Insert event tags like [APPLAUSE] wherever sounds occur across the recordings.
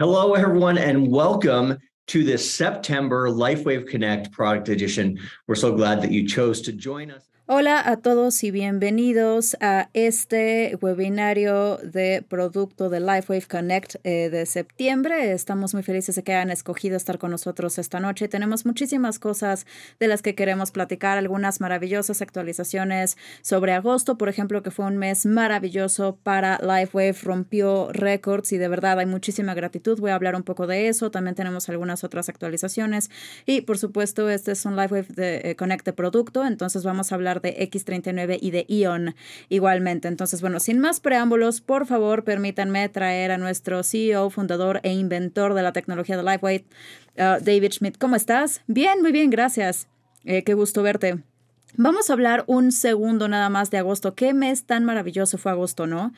Hello, everyone, and welcome to this September LifeWave Connect product edition. We're so glad that you chose to join us. Hola a todos y bienvenidos a este webinario de producto de LifeWave Connect eh, de septiembre. Estamos muy felices de que hayan escogido estar con nosotros esta noche. Tenemos muchísimas cosas de las que queremos platicar, algunas maravillosas actualizaciones sobre agosto, por ejemplo, que fue un mes maravilloso para LifeWave, rompió récords y de verdad hay muchísima gratitud. Voy a hablar un poco de eso. También tenemos algunas otras actualizaciones y, por supuesto, este es un LifeWave eh, Connect de producto, entonces vamos a hablar de X39 y de Ion igualmente. Entonces, bueno, sin más preámbulos, por favor, permítanme traer a nuestro CEO, fundador e inventor de la tecnología de Lightweight, uh, David Schmidt. ¿Cómo estás? Bien, muy bien, gracias. Eh, qué gusto verte. Vamos a hablar un segundo nada más de agosto. Qué mes tan maravilloso fue agosto, ¿no?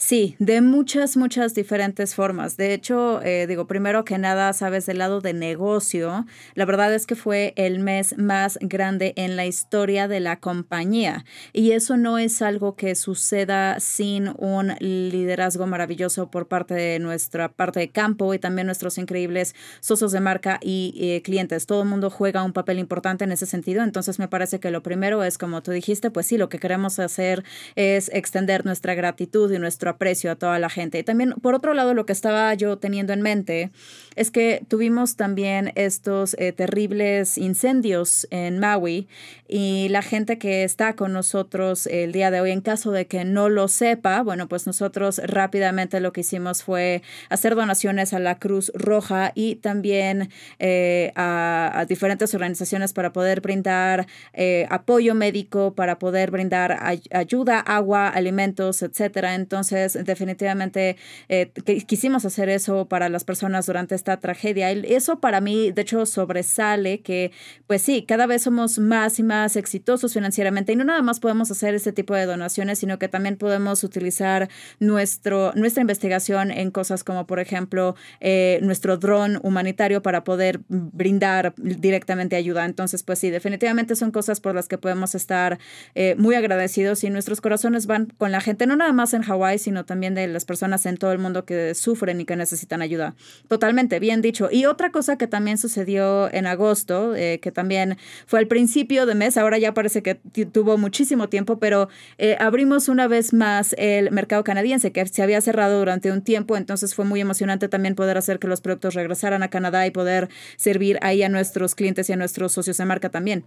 Sí, de muchas, muchas diferentes formas. De hecho, eh, digo, primero que nada, sabes, del lado de negocio, la verdad es que fue el mes más grande en la historia de la compañía. Y eso no es algo que suceda sin un liderazgo maravilloso por parte de nuestra parte de campo y también nuestros increíbles socios de marca y eh, clientes. Todo el mundo juega un papel importante en ese sentido. Entonces, me parece que lo primero es, como tú dijiste, pues sí, lo que queremos hacer es extender nuestra gratitud y nuestro aprecio a toda la gente. Y también, por otro lado, lo que estaba yo teniendo en mente es que tuvimos también estos eh, terribles incendios en Maui y la gente que está con nosotros el día de hoy, en caso de que no lo sepa, bueno, pues nosotros rápidamente lo que hicimos fue hacer donaciones a la Cruz Roja y también eh, a, diferentes organizaciones para poder brindar eh, apoyo médico, para poder brindar ayuda, agua, alimentos, etcétera. Entonces, definitivamente eh, quisimos hacer eso para las personas durante esta tragedia. Eso para mí, de hecho, sobresale que, pues sí, cada vez somos más y más exitosos financieramente y no nada más podemos hacer este tipo de donaciones, sino que también podemos utilizar nuestro, nuestra investigación en cosas como, por ejemplo, eh, nuestro dron humanitario para poder brindar directamente ayuda. Entonces, pues sí, definitivamente son cosas por las que podemos estar eh, muy agradecidos y nuestros corazones van con la gente, no nada más en Hawái, sino también de las personas en todo el mundo que sufren y que necesitan ayuda. Totalmente, bien dicho. Y otra cosa que también sucedió en agosto, eh, que también fue al principio de mes, ahora ya parece que tuvo muchísimo tiempo, pero eh, abrimos una vez más el mercado canadiense, que se había cerrado durante un tiempo, entonces fue muy emocionante también poder hacer que los productos regresaran a Canadá y poder servir ahí a nuestros clientes y a nuestros socios de marca también.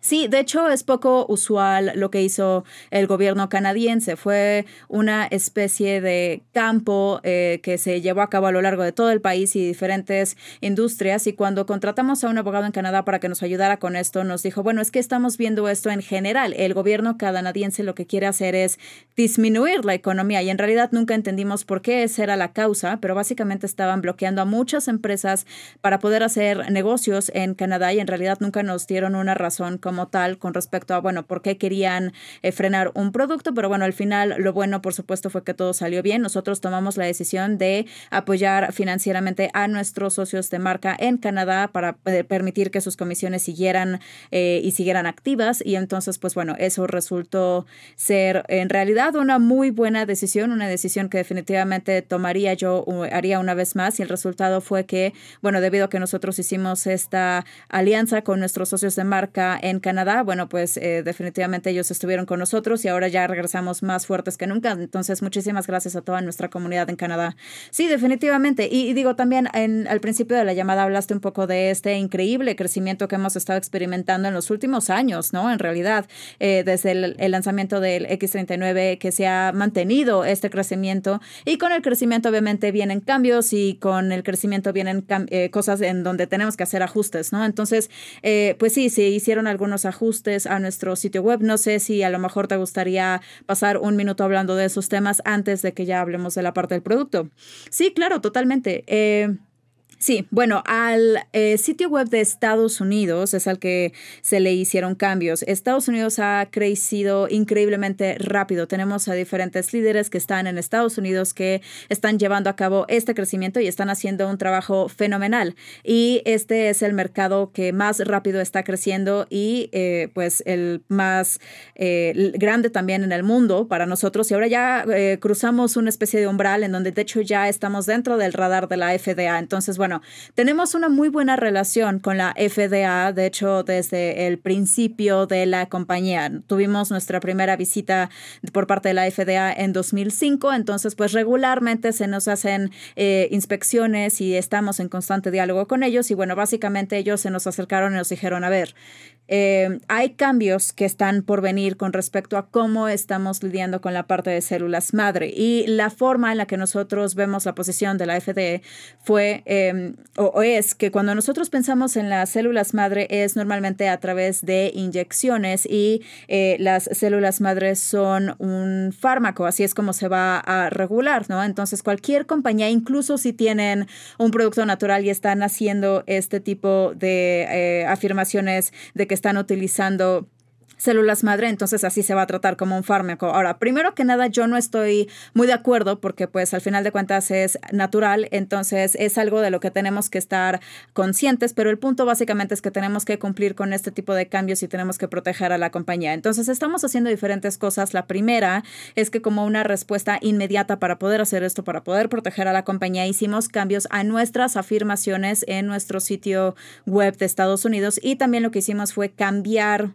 Sí, de hecho es poco usual lo que hizo el gobierno canadiense. Fue una especie de campo eh, que se llevó a cabo a lo largo de todo el país y diferentes industrias. Y cuando contratamos a un abogado en Canadá para que nos ayudara con esto, nos dijo, bueno, es que estamos viendo esto en general. El gobierno canadiense lo que quiere hacer es disminuir la economía y en realidad nunca entendimos por qué esa era la causa, pero básicamente estaban bloqueando a muchas empresas para poder hacer negocios en Canadá y en realidad nunca nos dieron una razón como tal con respecto a, bueno, por qué querían eh, frenar un producto, pero bueno, al final lo bueno, por supuesto, fue que todo salió bien. Nosotros tomamos la decisión de apoyar financieramente a nuestros socios de marca en Canadá para permitir que sus comisiones siguieran eh, y siguieran activas. Y entonces, pues bueno, eso resultó ser en realidad una muy buena decisión, una decisión que definitivamente tomaría yo, haría una vez más. Y el resultado fue que, bueno, debido a que nosotros hicimos esta alianza con nuestros socios de marca en Canadá, bueno, pues eh, definitivamente ellos estuvieron con nosotros y ahora ya regresamos más fuertes que nunca. Entonces, muchísimas gracias a toda nuestra comunidad en Canadá. Sí, definitivamente. Y, digo, también en, al principio de la llamada hablaste un poco de este increíble crecimiento que hemos estado experimentando en los últimos años, ¿no? En realidad, eh, desde el, lanzamiento del X39 que se ha mantenido este crecimiento y con el crecimiento obviamente vienen cambios y con el crecimiento vienen eh, cosas en donde tenemos que hacer ajustes, ¿no? Entonces, pues sí, se hicieron algunos unos ajustes a nuestro sitio web. No sé si a lo mejor te gustaría pasar un minuto hablando de esos temas antes de que ya hablemos de la parte del producto. Sí, claro, totalmente. Eh, Sí, bueno, al eh, sitio web de Estados Unidos es al que se le hicieron cambios. Estados Unidos ha crecido increíblemente rápido. Tenemos a diferentes líderes que están en Estados Unidos que están llevando a cabo este crecimiento y están haciendo un trabajo fenomenal. Y este es el mercado que más rápido está creciendo y eh, pues el más eh, grande también en el mundo para nosotros. Y ahora ya cruzamos una especie de umbral en donde de hecho ya estamos dentro del radar de la FDA. Entonces, bueno, bueno, tenemos una muy buena relación con la FDA, de hecho, desde el principio de la compañía. Tuvimos nuestra primera visita por parte de la FDA en 2005, entonces pues regularmente se nos hacen eh, inspecciones y estamos en constante diálogo con ellos y bueno, básicamente ellos se nos acercaron y nos dijeron, a ver, eh, hay cambios que están por venir con respecto a cómo estamos lidiando con la parte de células madre y la forma en la que nosotros vemos la posición de la FDE fue em, o, es que cuando nosotros pensamos en las células madre es normalmente a través de inyecciones y eh, las células madres son un fármaco, así es como se va a regular, ¿no? Entonces cualquier compañía, incluso si tienen un producto natural y están haciendo este tipo de eh, afirmaciones de que están utilizando células madre, entonces así se va a tratar como un fármaco. Ahora, primero que nada, yo no estoy muy de acuerdo porque pues al final de cuentas es natural, entonces es algo de lo que tenemos que estar conscientes, pero el punto básicamente es que tenemos que cumplir con este tipo de cambios y tenemos que proteger a la compañía. Entonces estamos haciendo diferentes cosas. La primera es que como una respuesta inmediata para poder hacer esto, para poder proteger a la compañía, hicimos cambios a nuestras afirmaciones en nuestro sitio web de Estados Unidos y también lo que hicimos fue cambiar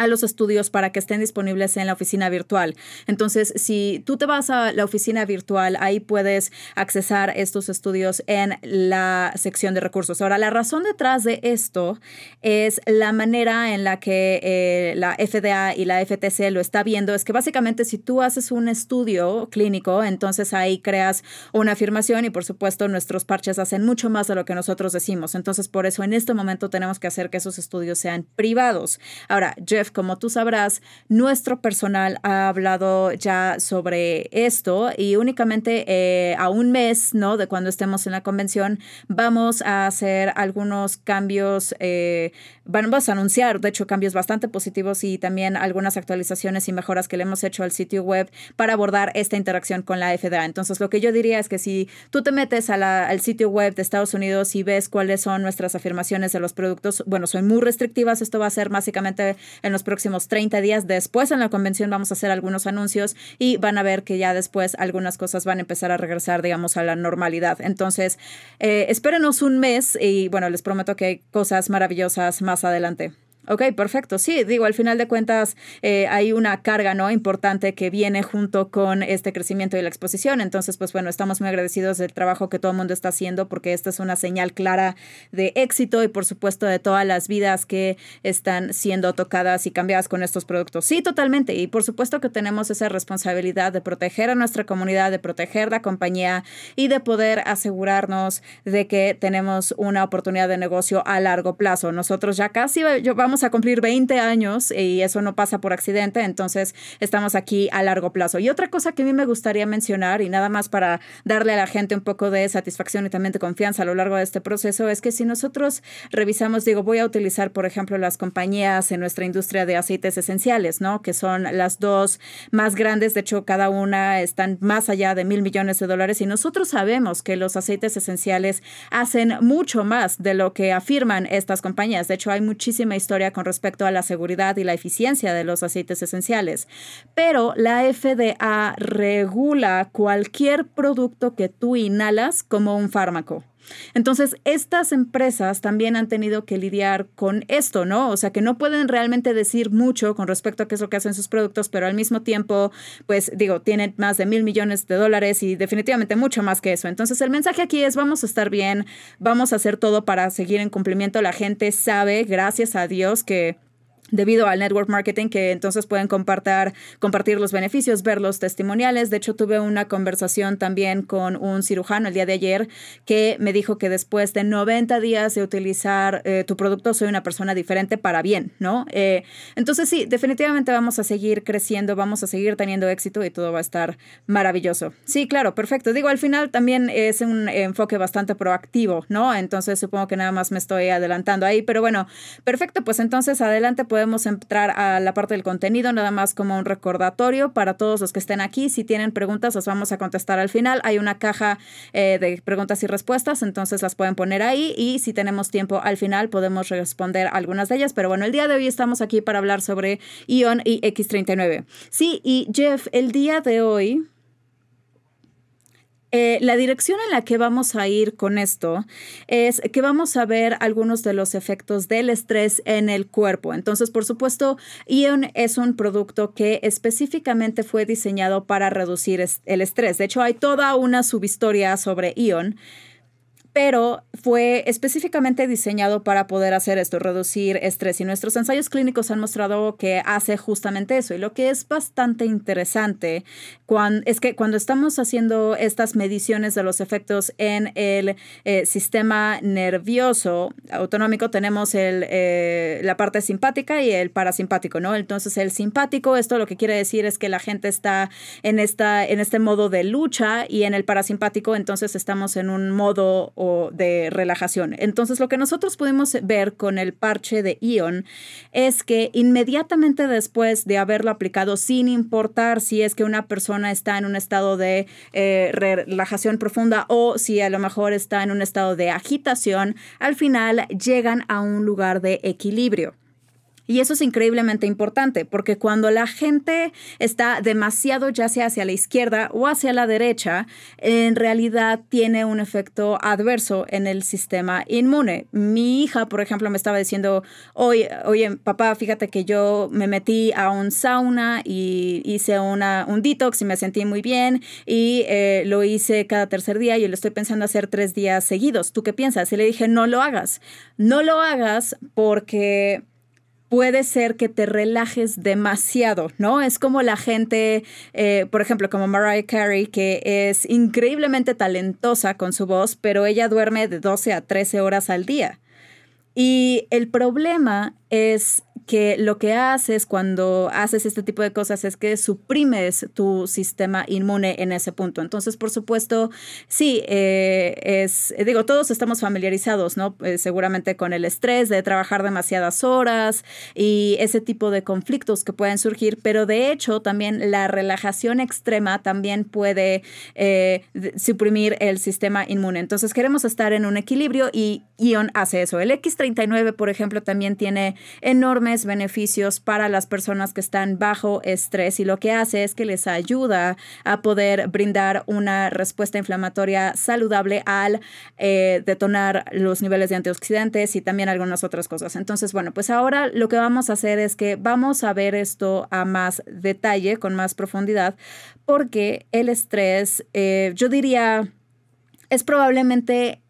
a los estudios para que estén disponibles en la oficina virtual. Entonces, si tú te vas a la oficina virtual, ahí puedes accesar estos estudios en la sección de recursos. Ahora, la razón detrás de esto es la manera en la que eh, la FDA y la FTC lo está viendo, es que básicamente si tú haces un estudio clínico, entonces ahí creas una afirmación y por supuesto nuestros parches hacen mucho más de lo que nosotros decimos. Entonces, por eso en este momento tenemos que hacer que esos estudios sean privados. Ahora, Jeff pues, como tú sabrás, nuestro personal ha hablado ya sobre esto y únicamente eh, a un mes, ¿no? De cuando estemos en la convención, vamos a hacer algunos cambios eh, vamos a anunciar, de hecho, cambios bastante positivos y también algunas actualizaciones y mejoras que le hemos hecho al sitio web para abordar esta interacción con la FDA. Entonces, lo que yo diría es que si tú te metes al sitio web de Estados Unidos y ves cuáles son nuestras afirmaciones de los productos, bueno, son muy restrictivas. Esto va a ser básicamente en los próximos 30 días. Después, en la convención, vamos a hacer algunos anuncios y van a ver que ya después algunas cosas van a empezar a regresar, digamos, a la normalidad. Entonces, eh, espérenos un mes y, bueno, les prometo que hay cosas maravillosas más adelante. Ok, perfecto. Sí, digo, al final de cuentas eh, hay una carga ¿no? importante que viene junto con este crecimiento y la exposición. Entonces, pues bueno, estamos muy agradecidos del trabajo que todo el mundo está haciendo porque esta es una señal clara de éxito y por supuesto de todas las vidas que están siendo tocadas y cambiadas con estos productos. Sí, totalmente. Y por supuesto que tenemos esa responsabilidad de proteger a nuestra comunidad, de proteger la compañía y de poder asegurarnos de que tenemos una oportunidad de negocio a largo plazo. Nosotros ya casi vamos a cumplir 20 años y eso no pasa por accidente, entonces estamos aquí a largo plazo. Y otra cosa que a mí me gustaría mencionar, y nada más para darle a la gente un poco de satisfacción y también de confianza a lo largo de este proceso, es que si nosotros revisamos, digo, voy a utilizar, por ejemplo, las compañías en nuestra industria de aceites esenciales, ¿no? Que son las dos más grandes, de hecho, cada una están más allá de mil millones de dólares y nosotros sabemos que los aceites esenciales hacen mucho más de lo que afirman estas compañías. De hecho, hay muchísima historia con respecto a la seguridad y la eficiencia de los aceites esenciales, pero la FDA regula cualquier producto que tú inhalas como un fármaco. Entonces, estas empresas también han tenido que lidiar con esto, ¿no? O sea, que no pueden realmente decir mucho con respecto a qué es lo que hacen sus productos, pero al mismo tiempo, pues digo, tienen más de mil millones de dólares y definitivamente mucho más que eso. Entonces, el mensaje aquí es, vamos a estar bien, vamos a hacer todo para seguir en cumplimiento. La gente sabe, gracias a Dios, que debido al network marketing que entonces pueden compartir, compartir los beneficios, ver los testimoniales. De hecho, tuve una conversación también con un cirujano el día de ayer que me dijo que después de 90 días de utilizar eh, tu producto soy una persona diferente para bien, ¿no? Eh, entonces sí, definitivamente vamos a seguir creciendo, vamos a seguir teniendo éxito y todo va a estar maravilloso. Sí, claro, perfecto. Digo, al final también es un enfoque bastante proactivo, ¿no? Entonces supongo que nada más me estoy adelantando ahí, pero bueno, perfecto, pues entonces adelante. Pues, podemos entrar a la parte del contenido, nada más como un recordatorio para todos los que estén aquí. Si tienen preguntas, las vamos a contestar al final. Hay una caja eh, de preguntas y respuestas, entonces las pueden poner ahí y si tenemos tiempo al final podemos responder algunas de ellas. Pero bueno, el día de hoy estamos aquí para hablar sobre Ion y X39. Sí, y Jeff, el día de hoy eh, la dirección en la que vamos a ir con esto es que vamos a ver algunos de los efectos del estrés en el cuerpo. Entonces, por supuesto, Ion es un producto que específicamente fue diseñado para reducir el estrés. De hecho, hay toda una subhistoria sobre Ion pero fue específicamente diseñado para poder hacer esto, reducir estrés. Y nuestros ensayos clínicos han mostrado que hace justamente eso. Y lo que es bastante interesante es que cuando estamos haciendo estas mediciones de los efectos en el eh, sistema nervioso autonómico, tenemos el, eh, la parte simpática y el parasimpático, ¿no? Entonces, el simpático, esto lo que quiere decir es que la gente está en, esta, en este modo de lucha y en el parasimpático, entonces estamos en un modo o de relajación. Entonces, lo que nosotros pudimos ver con el parche de Ion es que inmediatamente después de haberlo aplicado, sin importar si es que una persona está en un estado de eh, relajación profunda o si a lo mejor está en un estado de agitación, al final llegan a un lugar de equilibrio. Y eso es increíblemente importante porque cuando la gente está demasiado ya sea hacia la izquierda o hacia la derecha, en realidad tiene un efecto adverso en el sistema inmune. Mi hija, por ejemplo, me estaba diciendo, oye, oye papá, fíjate que yo me metí a un sauna y hice una, un detox y me sentí muy bien y eh, lo hice cada tercer día y lo estoy pensando hacer tres días seguidos. ¿Tú qué piensas? Y le dije, no lo hagas. No lo hagas porque puede ser que te relajes demasiado, ¿no? Es como la gente, eh, por ejemplo, como Mariah Carey, que es increíblemente talentosa con su voz, pero ella duerme de 12 a 13 horas al día. Y el problema es que lo que haces cuando haces este tipo de cosas es que suprimes tu sistema inmune en ese punto. Entonces, por supuesto, sí, eh, es, eh, digo, todos estamos familiarizados, ¿no? Eh, seguramente con el estrés de trabajar demasiadas horas y ese tipo de conflictos que pueden surgir, pero de hecho también la relajación extrema también puede suprimir el sistema inmune. Entonces, queremos estar en un equilibrio y Ion hace eso. El X39, por ejemplo, también tiene enormes beneficios para las personas que están bajo estrés y lo que hace es que les ayuda a poder brindar una respuesta inflamatoria saludable al eh, detonar los niveles de antioxidantes y también algunas otras cosas. Entonces, bueno, pues ahora lo que vamos a hacer es que vamos a ver esto a más detalle, con más profundidad, porque el estrés, eh, yo diría, es probablemente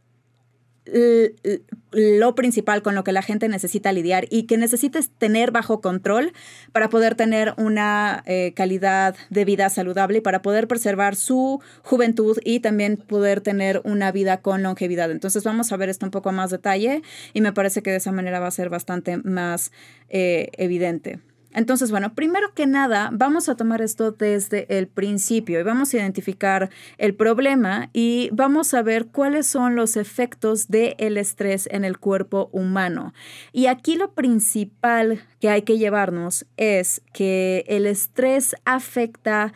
lo principal con lo que la gente necesita lidiar y que necesites tener bajo control para poder tener una eh, calidad de vida saludable y para poder preservar su juventud y también poder tener una vida con longevidad. Entonces vamos a ver esto un poco más detalle y me parece que de esa manera va a ser bastante más eh, evidente. Entonces, bueno, primero que nada, vamos a tomar esto desde el principio y vamos a identificar el problema y vamos a ver cuáles son los efectos del estrés en el cuerpo humano. Y aquí lo principal que hay que llevarnos es que el estrés afecta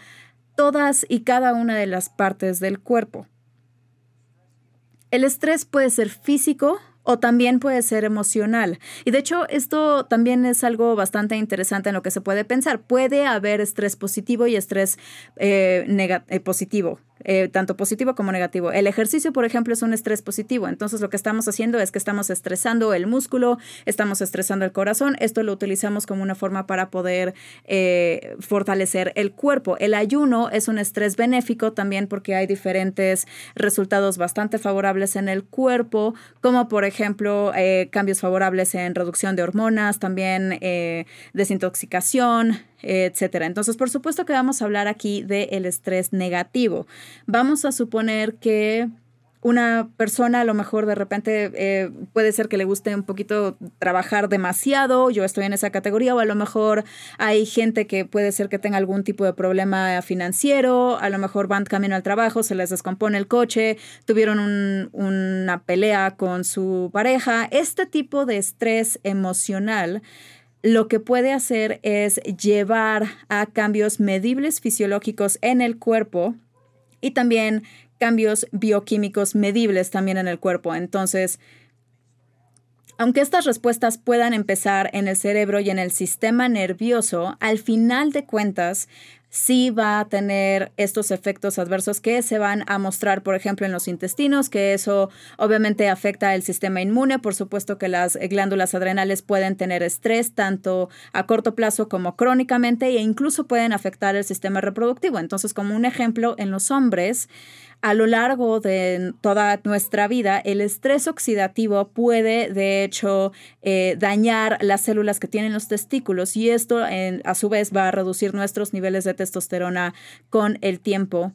todas y cada una de las partes del cuerpo. El estrés puede ser físico, o también puede ser emocional. Y de hecho, esto también es algo bastante interesante en lo que se puede pensar. Puede haber estrés positivo y estrés eh, eh positivo. Eh, tanto positivo como negativo. El ejercicio, por ejemplo, es un estrés positivo. Entonces, lo que estamos haciendo es que estamos estresando el músculo, estamos estresando el corazón. Esto lo utilizamos como una forma para poder eh, fortalecer el cuerpo. El ayuno es un estrés benéfico también porque hay diferentes resultados bastante favorables en el cuerpo, como por ejemplo eh, cambios favorables en reducción de hormonas, también desintoxicación, etcétera. Entonces, por supuesto que vamos a hablar aquí del estrés negativo. Vamos a suponer que una persona a lo mejor de repente eh, puede ser que le guste un poquito trabajar demasiado, yo estoy en esa categoría, o a lo mejor hay gente que puede ser que tenga algún tipo de problema financiero, a lo mejor van camino al trabajo, se les descompone el coche, tuvieron una pelea con su pareja, este tipo de estrés emocional lo que puede hacer es llevar a cambios medibles fisiológicos en el cuerpo y también cambios bioquímicos medibles también en el cuerpo. Entonces, aunque estas respuestas puedan empezar en el cerebro y en el sistema nervioso, al final de cuentas sí va a tener estos efectos adversos que se van a mostrar, por ejemplo, en los intestinos, que eso obviamente afecta el sistema inmune. Por supuesto que las glándulas adrenales pueden tener estrés tanto a corto plazo como crónicamente e incluso pueden afectar el sistema reproductivo. Entonces, como un ejemplo, en los hombres a lo largo de toda nuestra vida, el estrés oxidativo puede, de hecho, eh, dañar las células que tienen los testículos y esto, a su vez, va a reducir nuestros niveles de testosterona con el tiempo.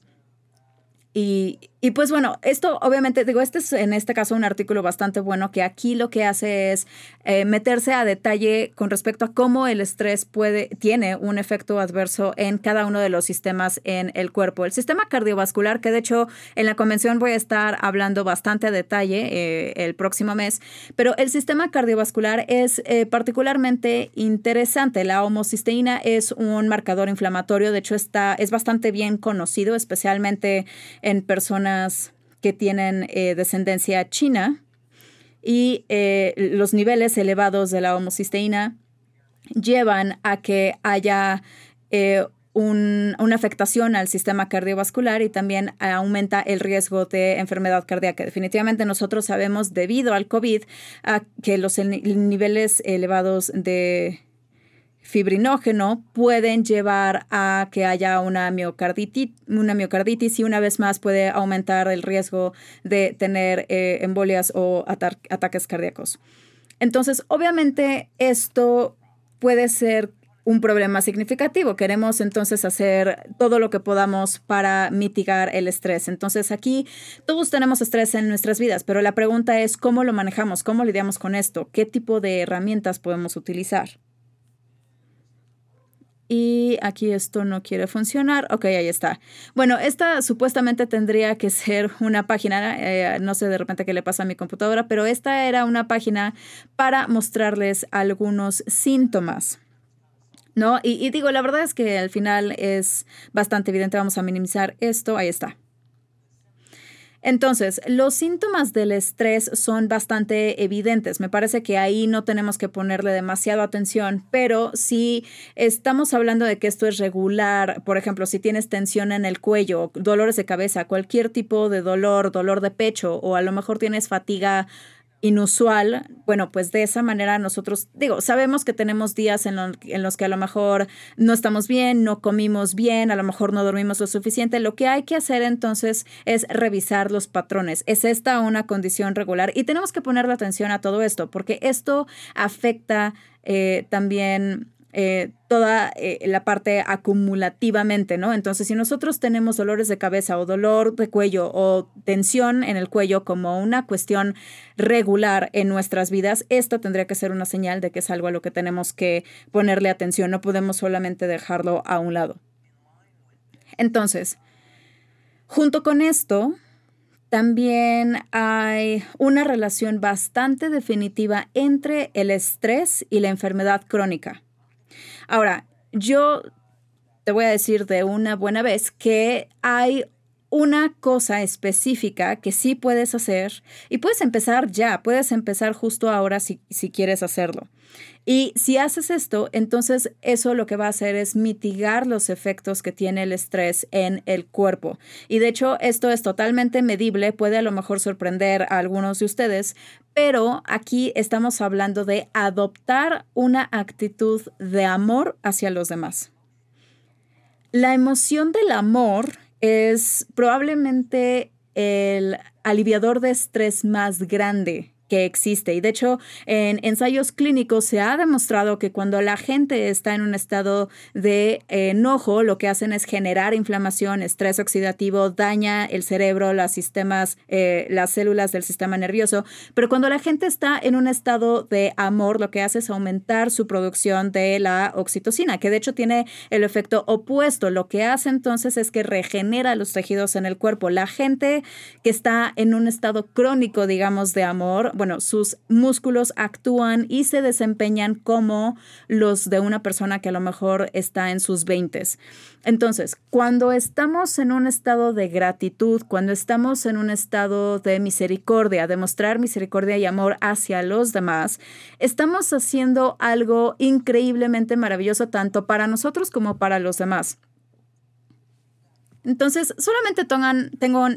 Y y pues bueno, esto obviamente, digo, este es en este caso un artículo bastante bueno que aquí lo que hace es eh, meterse a detalle con respecto a cómo el estrés puede, tiene un efecto adverso en cada uno de los sistemas en el cuerpo. El sistema cardiovascular, que de hecho en la convención voy a estar hablando bastante a detalle eh, el próximo mes, pero el sistema cardiovascular es eh, particularmente interesante. La homocisteína es un marcador inflamatorio, de hecho está, es bastante bien conocido, especialmente en personas que tienen eh, descendencia china y eh, los niveles elevados de la homocisteína llevan a que haya eh, una afectación al sistema cardiovascular y también aumenta el riesgo de enfermedad cardíaca. Definitivamente nosotros sabemos, debido al COVID, a que los niveles elevados de fibrinógeno pueden llevar a que haya una miocarditis, una miocarditis y una vez más puede aumentar el riesgo de tener eh, embolias o ataques cardíacos. Entonces, obviamente esto puede ser un problema significativo. Queremos entonces hacer todo lo que podamos para mitigar el estrés. Entonces aquí todos tenemos estrés en nuestras vidas, pero la pregunta es cómo lo manejamos, cómo lidiamos con esto, qué tipo de herramientas podemos utilizar. Y aquí esto no quiere funcionar. Ok, ahí está. Bueno, esta supuestamente tendría que [LAUGHS] ser una página, eh, no sé de repente qué le pasa a mi computadora, pero esta era una página para mostrarles algunos síntomas. ¿No? y digo, la verdad es que al final es bastante evidente. Vamos a minimizar esto. Ahí está. Entonces, los síntomas del estrés son bastante evidentes. Me parece que ahí no tenemos que ponerle demasiado atención, pero si estamos hablando de que esto es regular, por ejemplo, si tienes tensión en el cuello, dolores de cabeza, cualquier tipo de dolor, dolor de pecho o a lo mejor tienes fatiga inusual, bueno, pues de esa manera nosotros, digo, sabemos que tenemos días en, los que a lo mejor no estamos bien, no comimos bien, a lo mejor no dormimos lo suficiente. Lo que hay que hacer entonces es revisar los patrones. ¿Es esta una condición regular? Y tenemos que ponerle atención a todo esto, porque esto afecta eh, también eh, toda eh, la parte acumulativamente, ¿no? Entonces, si nosotros tenemos dolores de cabeza o dolor de cuello o tensión en el cuello como una cuestión regular en nuestras vidas, esto tendría que ser una señal de que es algo a lo que tenemos que ponerle atención. No podemos solamente dejarlo a un lado. Entonces, junto con esto, también hay una relación bastante definitiva entre el estrés y la enfermedad crónica. Ahora, yo te voy a decir de una buena vez que hay una cosa específica que sí puedes hacer y puedes empezar ya, puedes empezar justo ahora si, quieres hacerlo. Y si haces esto, entonces eso lo que va a hacer es mitigar los efectos que tiene el estrés en el cuerpo. Y de hecho, esto es totalmente medible, puede a lo mejor sorprender a algunos de ustedes, pero aquí estamos hablando de adoptar una actitud de amor hacia los demás. La emoción del amor es probablemente el aliviador de estrés más grande que existe. Y de hecho, en ensayos clínicos se ha demostrado que cuando la gente está en un estado de eh, enojo, lo que hacen es generar inflamación, estrés oxidativo, daña el cerebro, los sistemas, eh, las células del sistema nervioso. Pero cuando la gente está en un estado de amor, lo que hace es aumentar su producción de la oxitocina, que de hecho tiene el efecto opuesto. Lo que hace entonces es que regenera los tejidos en el cuerpo. La gente que está en un estado crónico, digamos, de amor, bueno, sus músculos actúan y se desempeñan como los de una persona que a lo mejor está en sus 20. Entonces, cuando estamos en un estado de gratitud, cuando estamos en un estado de misericordia, de mostrar misericordia y amor hacia los demás, estamos haciendo algo increíblemente maravilloso tanto para nosotros como para los demás. Entonces, solamente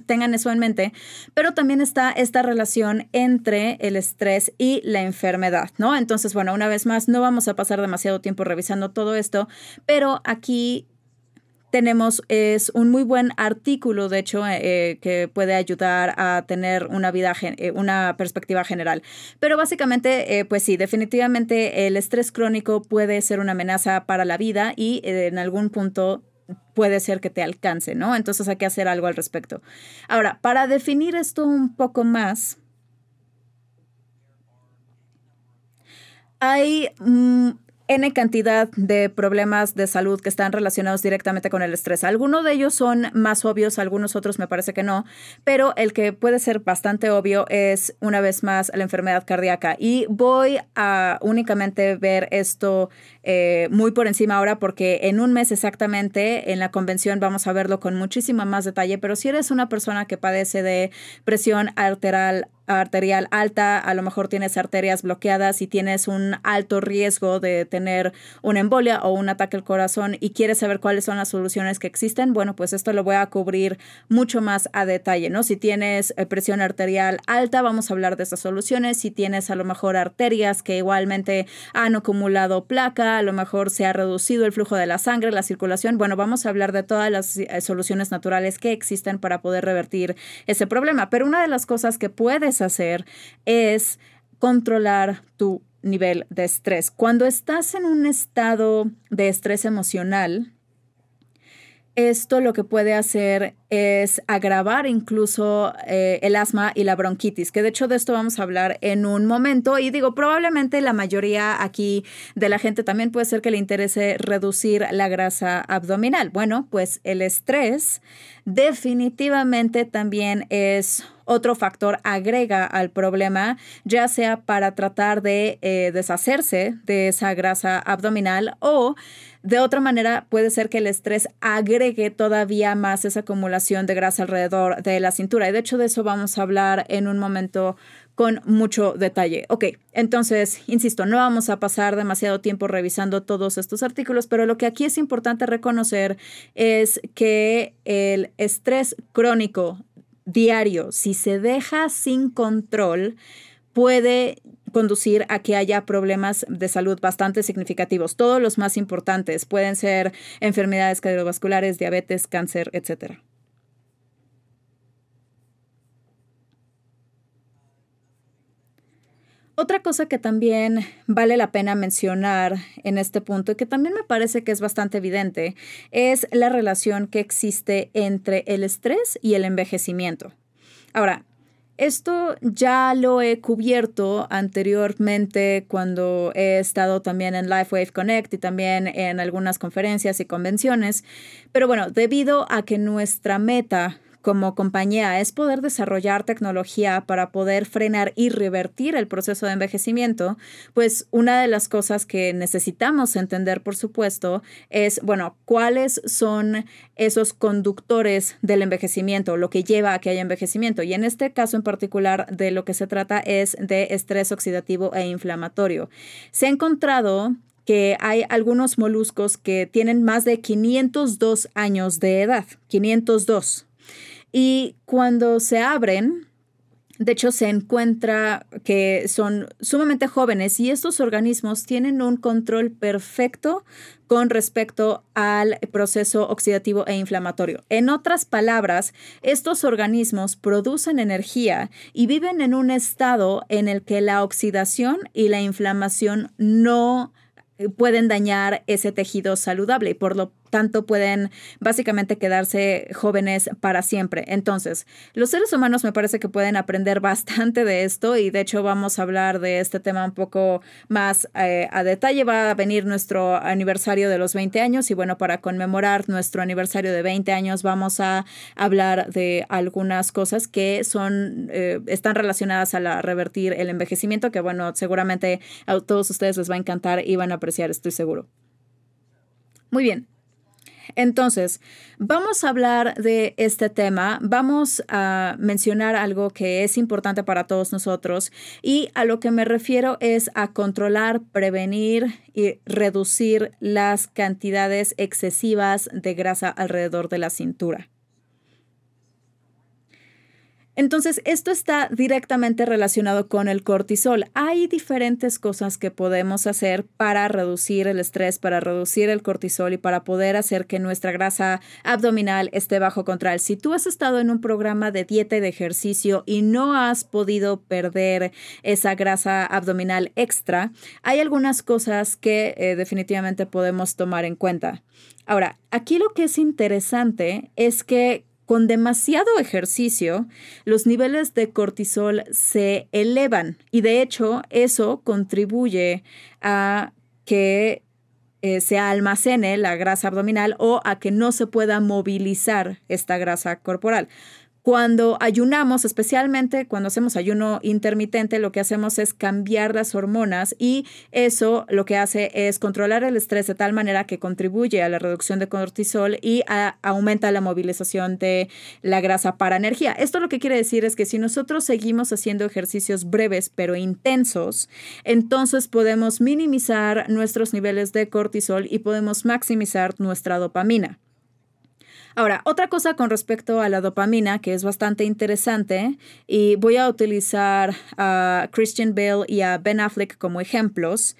tengan, eso en mente, pero también está esta relación entre el estrés y la enfermedad, ¿no? Entonces, bueno, una vez más, no vamos a pasar demasiado tiempo revisando todo esto, pero aquí tenemos es un muy buen artículo, de hecho, eh, eh, que puede ayudar a tener una vida, eh, una perspectiva general. Pero básicamente, pues sí, definitivamente el estrés crónico puede ser una amenaza para la vida y en algún punto puede ser que te alcance, ¿no? Entonces hay que hacer algo al respecto. Ahora, para definir esto un poco más, hay mm, N cantidad de problemas de salud que están relacionados directamente con el estrés. Algunos de ellos son más obvios, algunos otros me parece que no, pero el que puede ser bastante obvio es una vez más la enfermedad cardíaca. Y voy a únicamente ver esto eh, muy por encima ahora porque en un mes exactamente en la convención vamos a verlo con muchísimo más detalle, pero si eres una persona que padece de presión arterial arterial alta, a lo mejor tienes arterias bloqueadas y tienes un alto riesgo de tener una embolia o un ataque al corazón y quieres saber cuáles son las soluciones que existen, bueno, pues esto lo voy a cubrir mucho más a detalle, ¿no? Si tienes eh, presión arterial alta, vamos a hablar de esas soluciones. Si tienes a lo mejor arterias que igualmente han acumulado placa, a lo mejor se ha reducido el flujo de la sangre, la circulación, bueno, vamos a hablar de todas las eh, soluciones naturales que existen para poder revertir ese problema. Pero una de las cosas que puedes hacer es controlar tu nivel de estrés. Cuando estás en un estado de estrés emocional, esto lo que puede hacer es agravar incluso eh, el asma y la bronquitis, que de hecho de esto vamos a hablar en un momento. Y digo, probablemente la mayoría aquí de la gente también puede ser que le interese reducir la grasa abdominal. Bueno, pues el estrés definitivamente también es otro factor agrega al problema, ya sea para tratar de eh, deshacerse de esa grasa abdominal o de otra manera puede ser que el estrés agregue todavía más esa acumulación de grasa alrededor de la cintura. Y de hecho de eso vamos a hablar en un momento con mucho detalle. Ok, entonces, insisto, no vamos a pasar demasiado tiempo revisando todos estos artículos, pero lo que aquí es importante reconocer es que el estrés crónico diario, si se deja sin control, puede conducir a que haya problemas de salud bastante significativos. Todos los más importantes pueden ser enfermedades cardiovasculares, diabetes, cáncer, etcétera. Otra cosa que también vale la pena mencionar en este punto, y que también me parece que es bastante evidente, es la relación que existe entre el estrés y el envejecimiento. Ahora, esto ya lo he cubierto anteriormente cuando he estado también en LifeWave Connect y también en algunas conferencias y convenciones, pero bueno, debido a que nuestra meta como compañía es poder desarrollar tecnología para poder frenar y revertir el proceso de envejecimiento, pues una de las cosas que necesitamos entender, por supuesto, es, bueno, cuáles son esos conductores del envejecimiento, lo que lleva a que haya envejecimiento. Y en este caso en particular, de lo que se trata es de estrés oxidativo e inflamatorio. Se ha encontrado que hay algunos moluscos que tienen más de 502 años de edad, 502. Y cuando se abren, de hecho, se encuentra que son sumamente jóvenes y estos organismos tienen un control perfecto con respecto al proceso oxidativo e inflamatorio. En otras palabras, estos organismos producen energía y viven en un estado en el que la oxidación y la inflamación no eh, pueden dañar ese tejido saludable y por lo tanto pueden básicamente quedarse jóvenes para siempre. Entonces, los seres humanos me parece que pueden aprender [LAUGHS] bastante de esto y de hecho vamos a hablar de este tema un poco más eh, a detalle. Va a venir nuestro aniversario de los 20 años y bueno, para conmemorar nuestro aniversario de 20 años vamos a hablar de algunas cosas que son, eh, están relacionadas a revertir el envejecimiento, que bueno, seguramente a todos ustedes les va a encantar y van a apreciar, estoy seguro. Muy bien, entonces, vamos a hablar de este tema, vamos a mencionar algo que es importante para todos nosotros y a lo que me refiero es a controlar, prevenir y reducir las cantidades excesivas de grasa alrededor de la cintura. Entonces, esto está directamente relacionado con el cortisol. Hay diferentes cosas que podemos hacer para reducir el estrés, para reducir el cortisol y para poder hacer que nuestra grasa abdominal esté bajo control. Si tú has estado en un programa de dieta y de ejercicio y no has podido perder esa grasa abdominal extra, hay algunas cosas que eh, definitivamente podemos tomar en cuenta. Ahora, aquí lo que es interesante es que con demasiado ejercicio, los niveles de cortisol se elevan y de hecho eso contribuye a que eh, se almacene la grasa abdominal o a que no se pueda movilizar esta grasa corporal. Cuando ayunamos, especialmente cuando hacemos ayuno intermitente, lo que hacemos es cambiar las hormonas y eso lo que hace es controlar el estrés de tal manera que contribuye a la reducción de cortisol y aumenta la movilización de la grasa para energía. Esto lo que quiere decir es que si nosotros seguimos haciendo ejercicios breves pero intensos, entonces podemos minimizar nuestros niveles de cortisol y podemos maximizar nuestra dopamina. Ahora, otra cosa con respecto a la dopamina que es bastante interesante y voy a utilizar a Christian Bale y a Ben Affleck como ejemplos.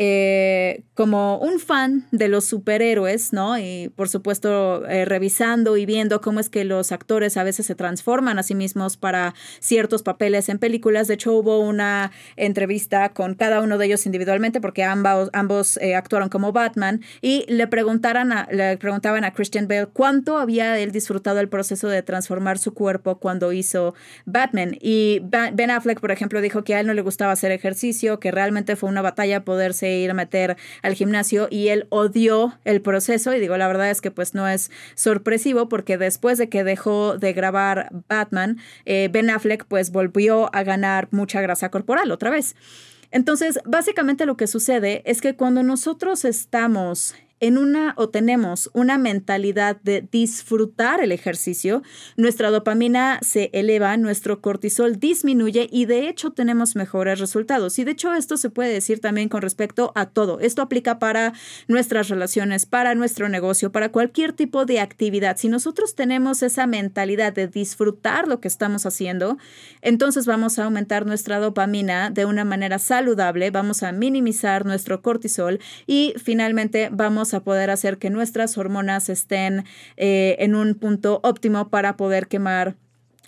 Eh, como un fan de los superhéroes, ¿no? Y por supuesto eh, revisando y viendo cómo es que los actores a veces se transforman a sí mismos para ciertos papeles en películas. De hecho, hubo una entrevista con cada uno de ellos individualmente porque ambos, eh, actuaron como Batman y le, preguntaran le preguntaban a Christian Bale cuánto había él disfrutado el proceso de transformar su cuerpo cuando hizo Batman. Y Ben Affleck, por ejemplo, dijo que a él no le gustaba hacer ejercicio, que realmente fue una batalla poderse ir a meter al gimnasio y él odió el proceso y digo, la verdad es que pues no es sorpresivo porque después de que dejó de grabar Batman, eh, Ben Affleck pues volvió a ganar mucha grasa corporal otra vez. Entonces, básicamente lo que sucede es que cuando nosotros estamos en una o tenemos una mentalidad de disfrutar el ejercicio, nuestra dopamina se eleva, nuestro cortisol disminuye y de hecho tenemos mejores resultados. Y de hecho esto se puede decir también con respecto a todo. Esto aplica para nuestras relaciones, para nuestro negocio, para cualquier tipo de actividad. Si nosotros tenemos esa mentalidad de disfrutar lo que estamos haciendo, entonces vamos a aumentar nuestra dopamina de una manera saludable, vamos a minimizar nuestro cortisol y finalmente vamos a poder hacer que nuestras hormonas estén eh, en un punto óptimo para poder quemar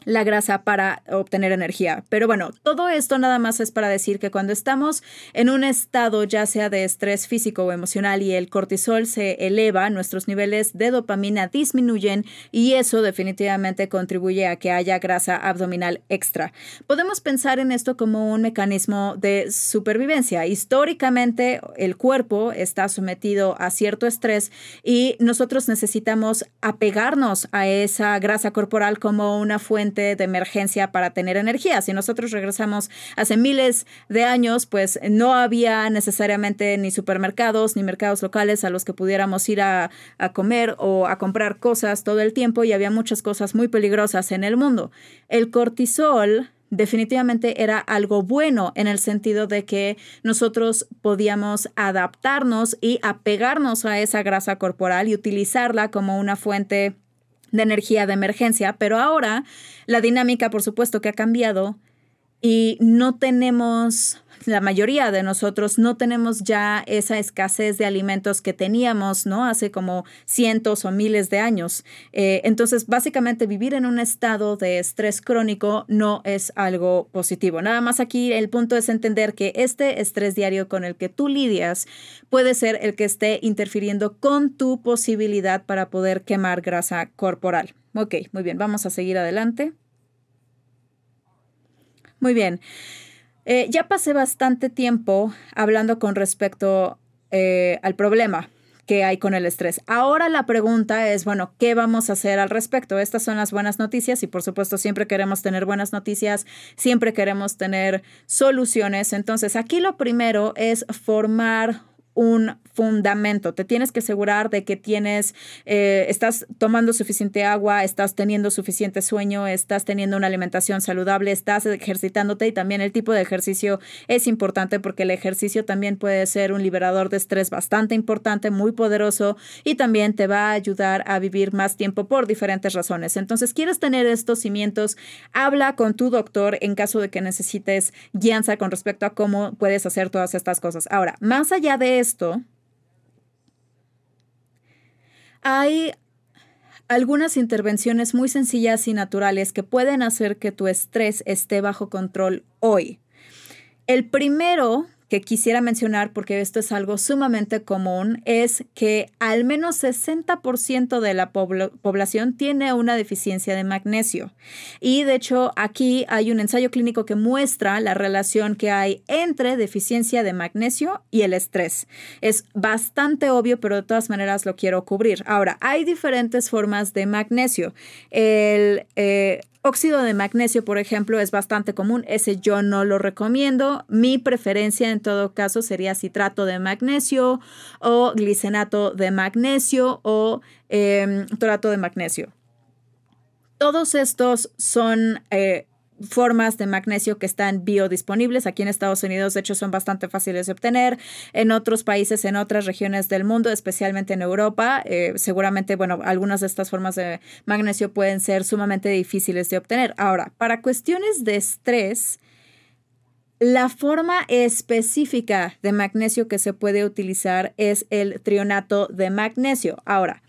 la grasa para obtener energía. Pero bueno, todo esto nada más es para decir que cuando estamos en un estado ya sea de estrés físico o emocional y el cortisol se eleva, nuestros niveles de dopamina disminuyen y eso definitivamente contribuye a que haya grasa abdominal extra. Podemos pensar en esto como un mecanismo de supervivencia. Históricamente el cuerpo está sometido a cierto estrés y nosotros necesitamos apegarnos a esa grasa corporal como una fuente de emergencia para tener energía. Si nosotros regresamos hace miles de años, pues no había necesariamente ni supermercados ni mercados locales a los que pudiéramos ir a, a comer o a comprar cosas todo el tiempo y había muchas cosas muy peligrosas en el mundo. El cortisol definitivamente era algo bueno en el sentido de que nosotros podíamos adaptarnos y apegarnos a esa grasa corporal y utilizarla como una fuente de energía de emergencia, pero ahora la dinámica, por supuesto, que ha cambiado y no tenemos la mayoría de nosotros no tenemos ya esa escasez de alimentos que teníamos, ¿no? Hace como cientos o miles de años. Eh, entonces, básicamente vivir en un estado de estrés crónico no es algo positivo. Nada más aquí el punto es entender que este estrés diario con el que tú lidias puede ser el que esté interfiriendo con tu posibilidad para poder quemar grasa corporal. Ok, muy bien, vamos a seguir adelante. Muy bien. Eh, ya pasé bastante tiempo hablando con respecto eh, al problema que hay con el estrés. Ahora la pregunta es, bueno, ¿qué vamos a hacer al respecto? Estas son las buenas noticias y por supuesto siempre queremos tener buenas noticias, siempre queremos tener soluciones. Entonces, aquí lo primero es formar un fundamento. Te tienes que asegurar de que tienes, eh, estás tomando suficiente agua, estás teniendo suficiente sueño, estás teniendo una alimentación saludable, estás ejercitándote y también el tipo de ejercicio es importante porque el ejercicio también puede ser un liberador de estrés bastante importante, muy poderoso y también te va a ayudar a vivir más tiempo por diferentes razones. Entonces, quieres tener estos cimientos, habla con tu doctor en caso de que necesites guianza con respecto a cómo puedes hacer todas estas cosas. Ahora, más allá de esto, hay algunas intervenciones muy sencillas y naturales que pueden hacer que tu estrés esté bajo control hoy. El primero que quisiera mencionar, porque esto es algo sumamente común, es que al menos 60% de la población tiene una deficiencia de magnesio. Y de hecho, aquí hay un ensayo clínico que muestra la relación que hay entre deficiencia de magnesio y el estrés. Es bastante obvio, pero de todas maneras lo quiero cubrir. Ahora, hay diferentes formas de magnesio. El, eh, Óxido de magnesio, por ejemplo, es bastante común. Ese yo no lo recomiendo. Mi preferencia en todo caso sería citrato de magnesio o glicenato de magnesio o trato em, torato de magnesio. Todos estos son eh, formas de magnesio que están biodisponibles. Aquí en Estados Unidos, de hecho, son bastante fáciles de obtener. En otros países, en otras regiones del mundo, especialmente en Europa, eh, seguramente, bueno, algunas de estas formas de magnesio pueden ser sumamente difíciles de obtener. Ahora, para cuestiones de estrés, la forma específica de magnesio que se puede utilizar es el trionato de magnesio. Ahora,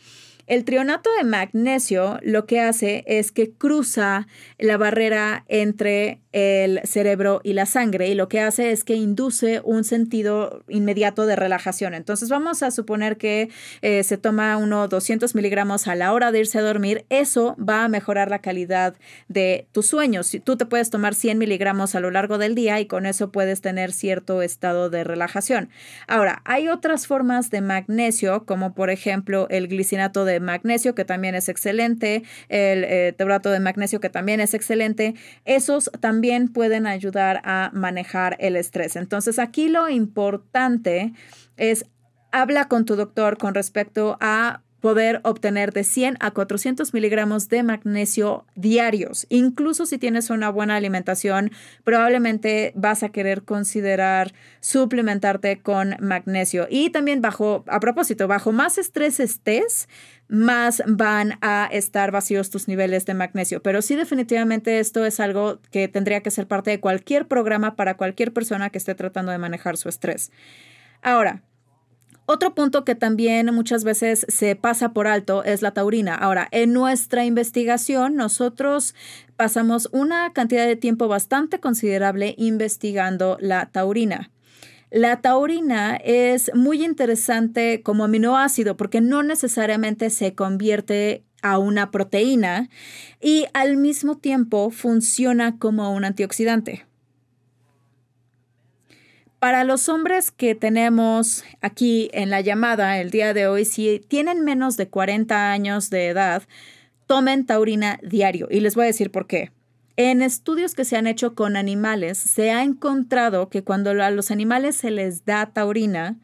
el trionato de magnesio lo que hace es que cruza la barrera entre el cerebro y la sangre y lo que hace es que induce un sentido inmediato de relajación. Entonces vamos a suponer que eh, se toma uno 200 miligramos a la hora de irse a dormir. Eso va a mejorar la calidad de tus sueños. Tú te puedes tomar 100 miligramos a lo largo del día y con eso puedes tener cierto estado de relajación. Ahora, hay otras formas de magnesio como por ejemplo el glicinato de magnesio, que también es excelente, el eh, de magnesio, que también es excelente, esos también pueden ayudar a manejar el estrés. Entonces, aquí lo importante es habla con tu doctor con respecto a poder obtener de 100 a 400 miligramos de magnesio diarios. Incluso si tienes una buena alimentación, probablemente vas a querer considerar suplementarte con magnesio. Y también bajo, a propósito, bajo más estrés estés, más van a estar vacíos tus niveles de magnesio. Pero sí, definitivamente esto es algo que tendría que ser parte de cualquier programa para cualquier persona que esté tratando de manejar su estrés. Ahora, otro punto que también muchas veces se pasa por alto es la taurina. Ahora, en nuestra investigación nosotros pasamos una cantidad de tiempo bastante considerable investigando la taurina. La taurina es muy interesante como aminoácido porque no necesariamente se convierte a una proteína y al mismo tiempo funciona como un antioxidante. Para los hombres que tenemos aquí en la llamada el día de hoy, si tienen menos de 40 años de edad, tomen taurina diario. Y les voy a decir por qué. En estudios que se han hecho con animales, se ha encontrado que cuando a los animales se les da taurina,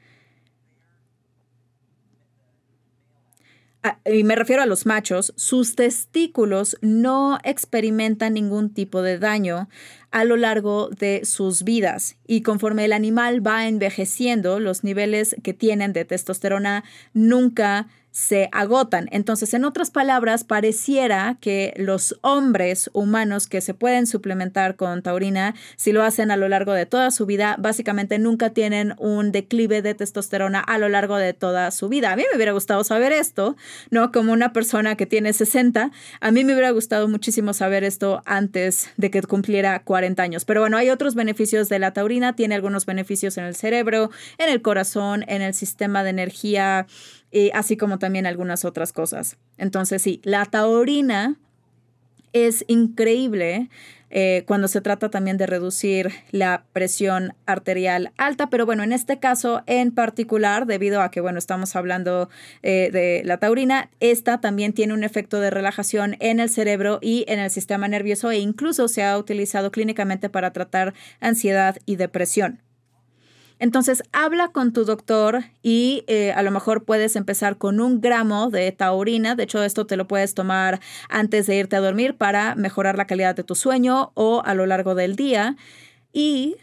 y me refiero a los machos, sus testículos no experimentan ningún tipo de daño a lo largo de sus vidas y conforme el animal va envejeciendo, los niveles que tienen de testosterona nunca se agotan. Entonces, en otras palabras, pareciera que los hombres humanos que se pueden suplementar con taurina, si lo hacen a lo largo de toda su vida, básicamente nunca tienen un declive de testosterona a lo largo de toda su vida. A mí me hubiera gustado saber esto, ¿no? Como una persona que tiene 60, a mí me hubiera gustado muchísimo saber esto antes de que cumpliera 40 años. Pero bueno, hay otros beneficios de la taurina, tiene algunos beneficios en el cerebro, en el corazón, en el sistema de energía y eh, así como también algunas otras cosas. Entonces, sí, la taurina es increíble eh, cuando se trata también de reducir la presión arterial alta, pero bueno, en este caso en particular, debido a que, bueno, estamos hablando eh, de la taurina, esta también tiene un efecto de relajación en el cerebro y en el sistema nervioso e incluso se ha utilizado clínicamente para tratar ansiedad y depresión. Entonces, habla con tu doctor y eh, a lo mejor puedes empezar con un gramo de taurina. De hecho, esto te lo puedes tomar antes de irte a dormir para mejorar la calidad de tu sueño o a lo largo del día. Y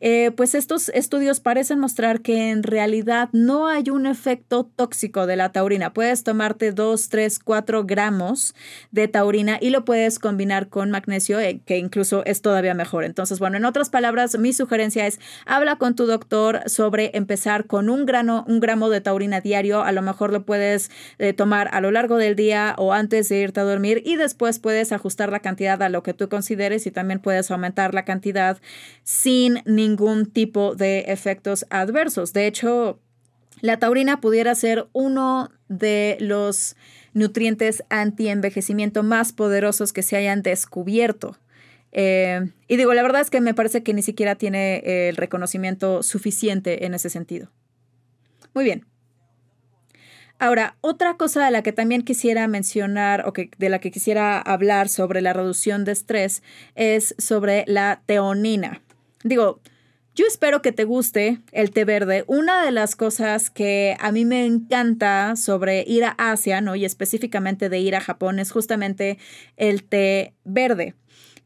eh, pues estos estudios parecen mostrar que en realidad no hay un efecto tóxico de la taurina. Puedes tomarte 2, 3, 4 gramos de taurina y lo puedes combinar con magnesio, eh, que incluso es todavía mejor. Entonces, bueno, en otras palabras, mi sugerencia es habla con tu doctor sobre empezar con un, grano, gramo de taurina diario. A lo mejor lo puedes eh, tomar a lo largo del día o antes de irte a dormir y después puedes ajustar la cantidad a lo que tú consideres y también puedes aumentar la cantidad sin ni ningún tipo de efectos adversos. De hecho, la taurina pudiera ser uno de los nutrientes antienvejecimiento más poderosos que se hayan descubierto. Eh, y digo, la verdad es que me parece que ni siquiera tiene eh, el reconocimiento suficiente en ese sentido. Muy bien. Ahora, otra cosa de la que también quisiera mencionar o que, de la que quisiera hablar sobre la reducción de estrés es sobre la teonina. Digo, yo espero que te guste el té verde. Una de las cosas que a mí me encanta sobre ir a Asia, ¿no? Y específicamente de ir a Japón es justamente el té verde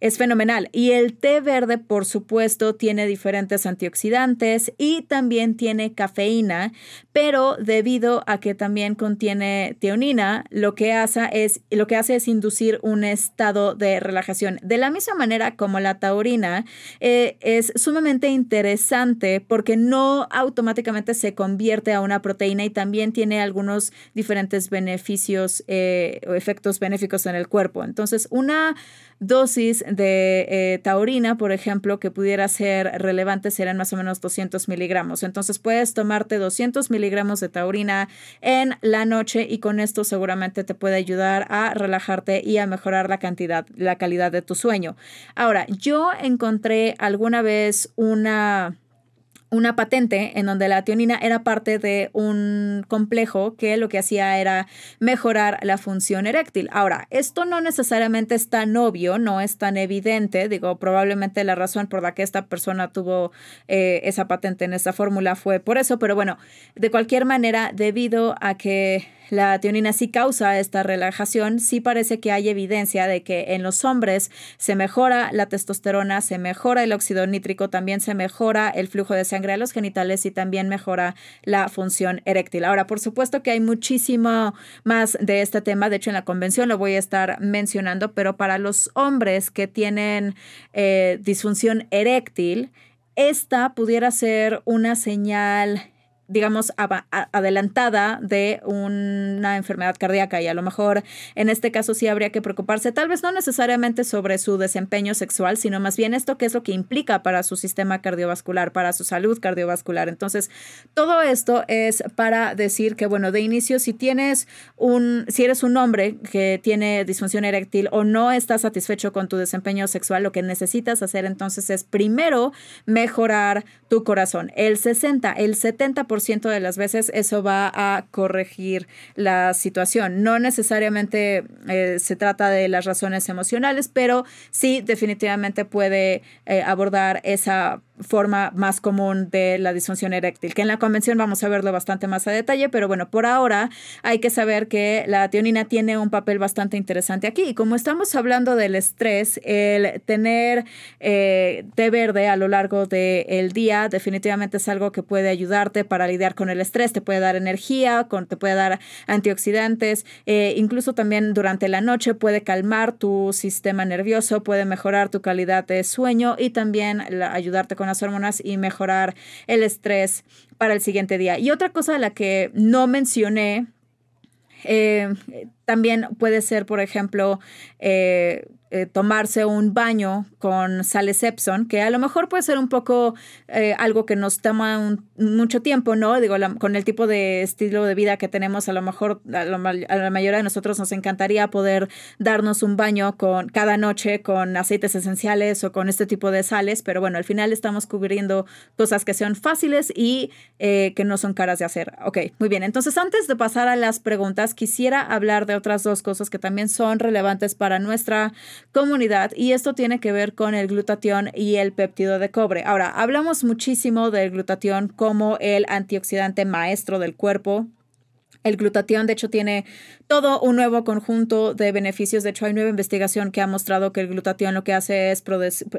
es fenomenal. Y el té verde, por supuesto, tiene diferentes antioxidantes y también tiene cafeína, pero debido a que también contiene teonina, lo que hace es, lo que hace es inducir un estado de relajación. De la misma manera como la taurina, eh, es sumamente interesante porque no automáticamente se convierte a una proteína y también tiene algunos diferentes beneficios eh, o efectos benéficos en el cuerpo. Entonces, una dosis de eh, taurina, por ejemplo, que pudiera ser relevante serán más o menos 200 miligramos. Entonces puedes tomarte 200 miligramos de taurina en la noche y con esto seguramente te puede ayudar a relajarte y a mejorar la cantidad, la calidad de tu sueño. Ahora, yo encontré alguna vez una una patente en donde la tionina era parte de un complejo que lo que hacía era mejorar la función eréctil. Ahora, esto no necesariamente es tan obvio, no es tan evidente. Digo, probablemente la razón por la que esta persona tuvo eh, esa patente en esa fórmula fue por eso, pero bueno, de cualquier manera, debido a que la tionina sí causa esta relajación, sí parece que hay evidencia de que en los hombres se mejora la testosterona, se mejora el óxido nítrico, también se mejora el flujo de sangre a los genitales y también mejora la función eréctil. Ahora, por supuesto que hay muchísimo más de este tema, de hecho en la convención lo voy a estar mencionando, pero para los hombres que tienen eh, disfunción eréctil, esta pudiera ser una señal digamos, adelantada de una enfermedad cardíaca y a lo mejor en este caso sí habría que preocuparse, tal vez no necesariamente sobre su desempeño sexual, sino más bien esto qué es lo que implica para su sistema cardiovascular, para su salud cardiovascular. Entonces, todo esto es para decir que, bueno, de inicio, si tienes un, si eres un hombre que tiene disfunción eréctil o no estás satisfecho con tu desempeño sexual, lo que necesitas hacer entonces es primero mejorar tu corazón. El 60, el 70% de las veces eso va a corregir la situación. No necesariamente eh, se trata de las razones emocionales, pero sí definitivamente puede eh, abordar esa forma más común de la disfunción eréctil, que en la convención vamos a verlo bastante más a detalle, pero bueno, por ahora hay que saber que la tionina tiene un papel bastante interesante aquí. Y como estamos hablando del estrés, el tener eh, té verde a lo largo del día definitivamente es algo que puede ayudarte para lidiar con el estrés, te puede dar energía, te puede dar antioxidantes, eh, incluso también durante la noche puede calmar tu sistema nervioso, puede mejorar tu calidad de sueño y también ayudarte con las hormonas y mejorar el estrés para el siguiente día. Y otra cosa de la que no mencioné, eh, también puede ser, por ejemplo, eh, eh, tomarse un baño con sales Epson, que a lo mejor puede ser un poco eh, algo que nos toma mucho tiempo, ¿no? Digo, con el tipo de estilo de vida que tenemos, a lo mejor a, la mayoría de nosotros nos encantaría poder darnos un baño con cada noche con aceites esenciales o con este tipo de sales, pero bueno, al final estamos cubriendo cosas que son fáciles y eh, que no son caras de hacer. Ok, muy bien. Entonces, antes de pasar a las preguntas, quisiera hablar de otras dos cosas que también son relevantes para nuestra comunidad y esto tiene que ver con el glutatión y el péptido de cobre. Ahora, hablamos muchísimo del glutatión como el antioxidante maestro del cuerpo, el glutatión, de hecho, tiene todo un nuevo conjunto de beneficios. De hecho, hay nueva investigación que ha mostrado que el glutatión lo que hace es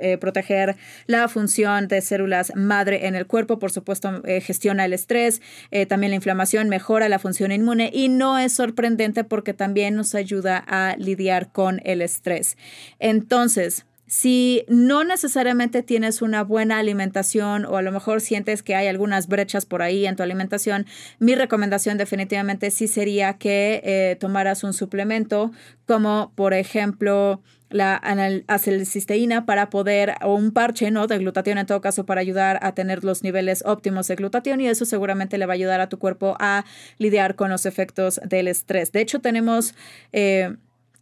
eh, proteger la función de células madre en el cuerpo. Por supuesto, eh, gestiona el estrés, eh, también la inflamación, mejora la función inmune y no es sorprendente porque también nos ayuda a lidiar con el estrés. Entonces, si no necesariamente tienes una buena alimentación o a lo mejor sientes que hay algunas brechas por ahí en tu alimentación, mi recomendación definitivamente sí sería que eh, tomaras un suplemento como por ejemplo la acelcisteína para poder, o un parche, ¿no? De glutatión en todo caso para ayudar a tener los niveles óptimos de glutatión y eso seguramente le va a ayudar a tu cuerpo a lidiar con los efectos del estrés. De hecho, tenemos... Eh,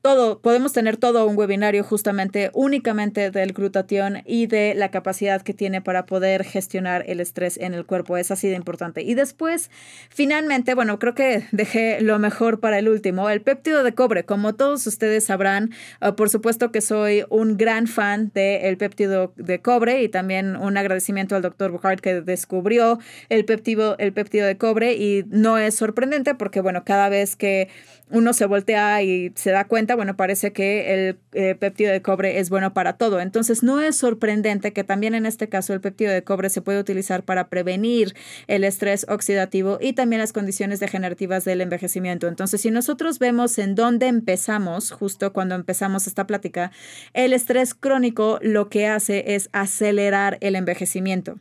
todo, podemos tener todo un webinario justamente únicamente del glutatión y de la capacidad que tiene para poder gestionar el estrés en el cuerpo. Es así de importante. Y después, finalmente, bueno, creo que dejé lo mejor para el último, el péptido de cobre. Como todos ustedes sabrán, ah, por supuesto que soy un gran fan del el péptido de cobre y también un agradecimiento al doctor Buhart que descubrió el péptido, el péptido de cobre y no es sorprendente porque, bueno, cada vez que uno se voltea y se da cuenta, bueno, parece que el eh, péptido de cobre es bueno para todo. Entonces, no es sorprendente que también en este caso el péptido de cobre se pueda utilizar para prevenir el estrés oxidativo y también las condiciones degenerativas del envejecimiento. Entonces, si nosotros vemos en dónde empezamos, justo cuando empezamos esta plática, el estrés crónico lo que hace es acelerar el envejecimiento.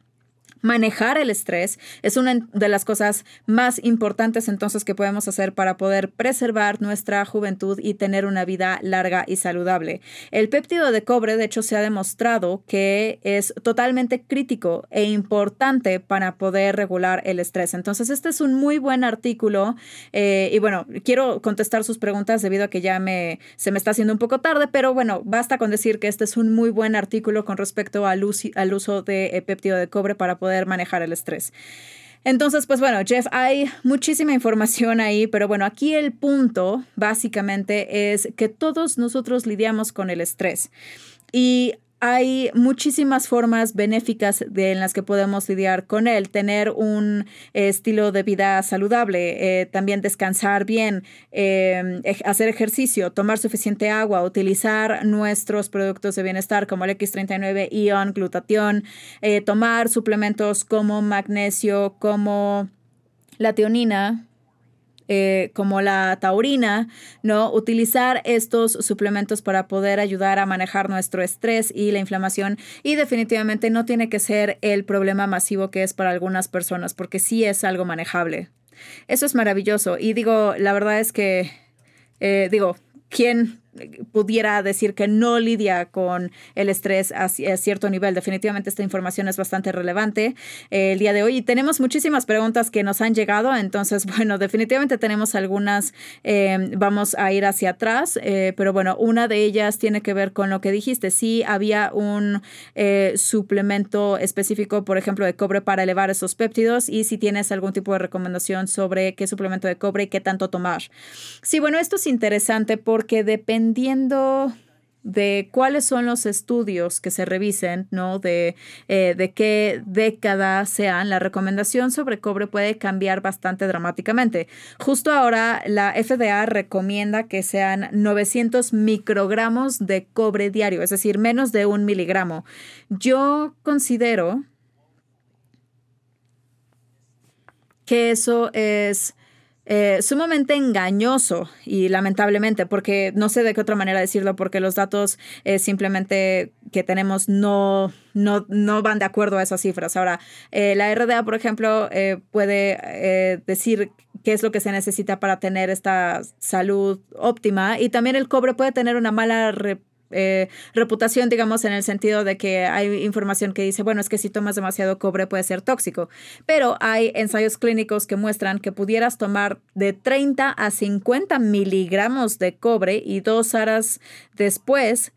Manejar el estrés es una de las cosas más importantes entonces que podemos hacer para poder preservar nuestra juventud y tener una vida larga y saludable. El péptido de cobre, de hecho, se ha demostrado que es totalmente crítico e importante para poder regular el estrés. Entonces, este es un muy buen artículo eh, y bueno, quiero contestar sus preguntas debido a que ya me, se me está haciendo un poco tarde, pero bueno, basta con decir que este es un muy buen artículo con respecto al, uso, al uso de eh, péptido de cobre para poder poder manejar el estrés. Entonces, pues bueno, Jeff, hay muchísima información ahí, pero bueno, aquí el punto básicamente es que todos nosotros lidiamos con el estrés. Y hay muchísimas formas benéficas de, en las que podemos lidiar con él, tener un estilo de vida saludable, eh, también descansar bien, eh, hacer ejercicio, tomar suficiente agua, utilizar nuestros productos de bienestar como el X39, ion, glutatión, eh, tomar suplementos como magnesio, como la teonina, eh, como la taurina, ¿no? Utilizar estos suplementos para poder ayudar a manejar nuestro estrés y la inflamación y definitivamente no tiene que ser el problema masivo que es para algunas personas porque sí es algo manejable. Eso es maravilloso y digo, la verdad es que, eh, digo, ¿quién pudiera decir que no lidia con el estrés a, cierto nivel. Definitivamente esta información es bastante relevante eh, el día de hoy y tenemos muchísimas preguntas que nos han llegado, entonces [LAUGHS] bueno, definitivamente tenemos algunas, eh, vamos a ir hacia atrás, eh, pero bueno, una de ellas tiene que ver con lo que dijiste, si había un suplemento específico, por ejemplo, de cobre para elevar esos péptidos y si tienes algún tipo de recomendación sobre qué suplemento de cobre y qué tanto tomar. Sí, bueno, esto es interesante porque depende dependiendo de cuáles son los estudios que se revisen, ¿no? De, eh, de qué década sean, la recomendación sobre cobre puede cambiar bastante dramáticamente. Justo ahora, la FDA recomienda que sean 900 microgramos de cobre diario, es decir, menos de un miligramo. Yo considero que eso es eh, sumamente engañoso y lamentablemente, porque no sé de qué otra manera decirlo, porque los datos eh, simplemente que tenemos no, no, no, van de acuerdo a esas cifras. Ahora, eh, la RDA, por ejemplo, puede decir qué es lo que se necesita para tener esta salud óptima y también el cobre puede tener una mala eh, reputación, digamos, en el sentido de que hay información que dice, bueno, es que si tomas demasiado cobre puede ser tóxico, pero hay ensayos clínicos que muestran que pudieras tomar de 30 a 50 miligramos de cobre y dos horas después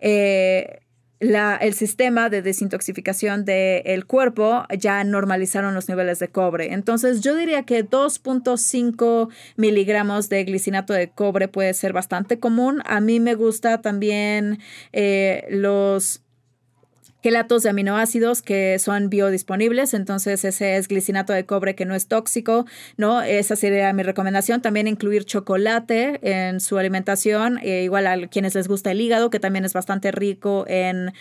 eh, el sistema de desintoxicación del cuerpo ya normalizaron los niveles de cobre. Entonces yo diría que 2.5 miligramos de glicinato de cobre puede ser bastante común. A mí me gusta también eh, los Gelatos de aminoácidos que son biodisponibles, entonces ese es glicinato de cobre que no es tóxico, ¿no? Esa sería mi recomendación. También incluir chocolate en su alimentación, eh, igual a quienes les gusta el hígado, que también es bastante rico en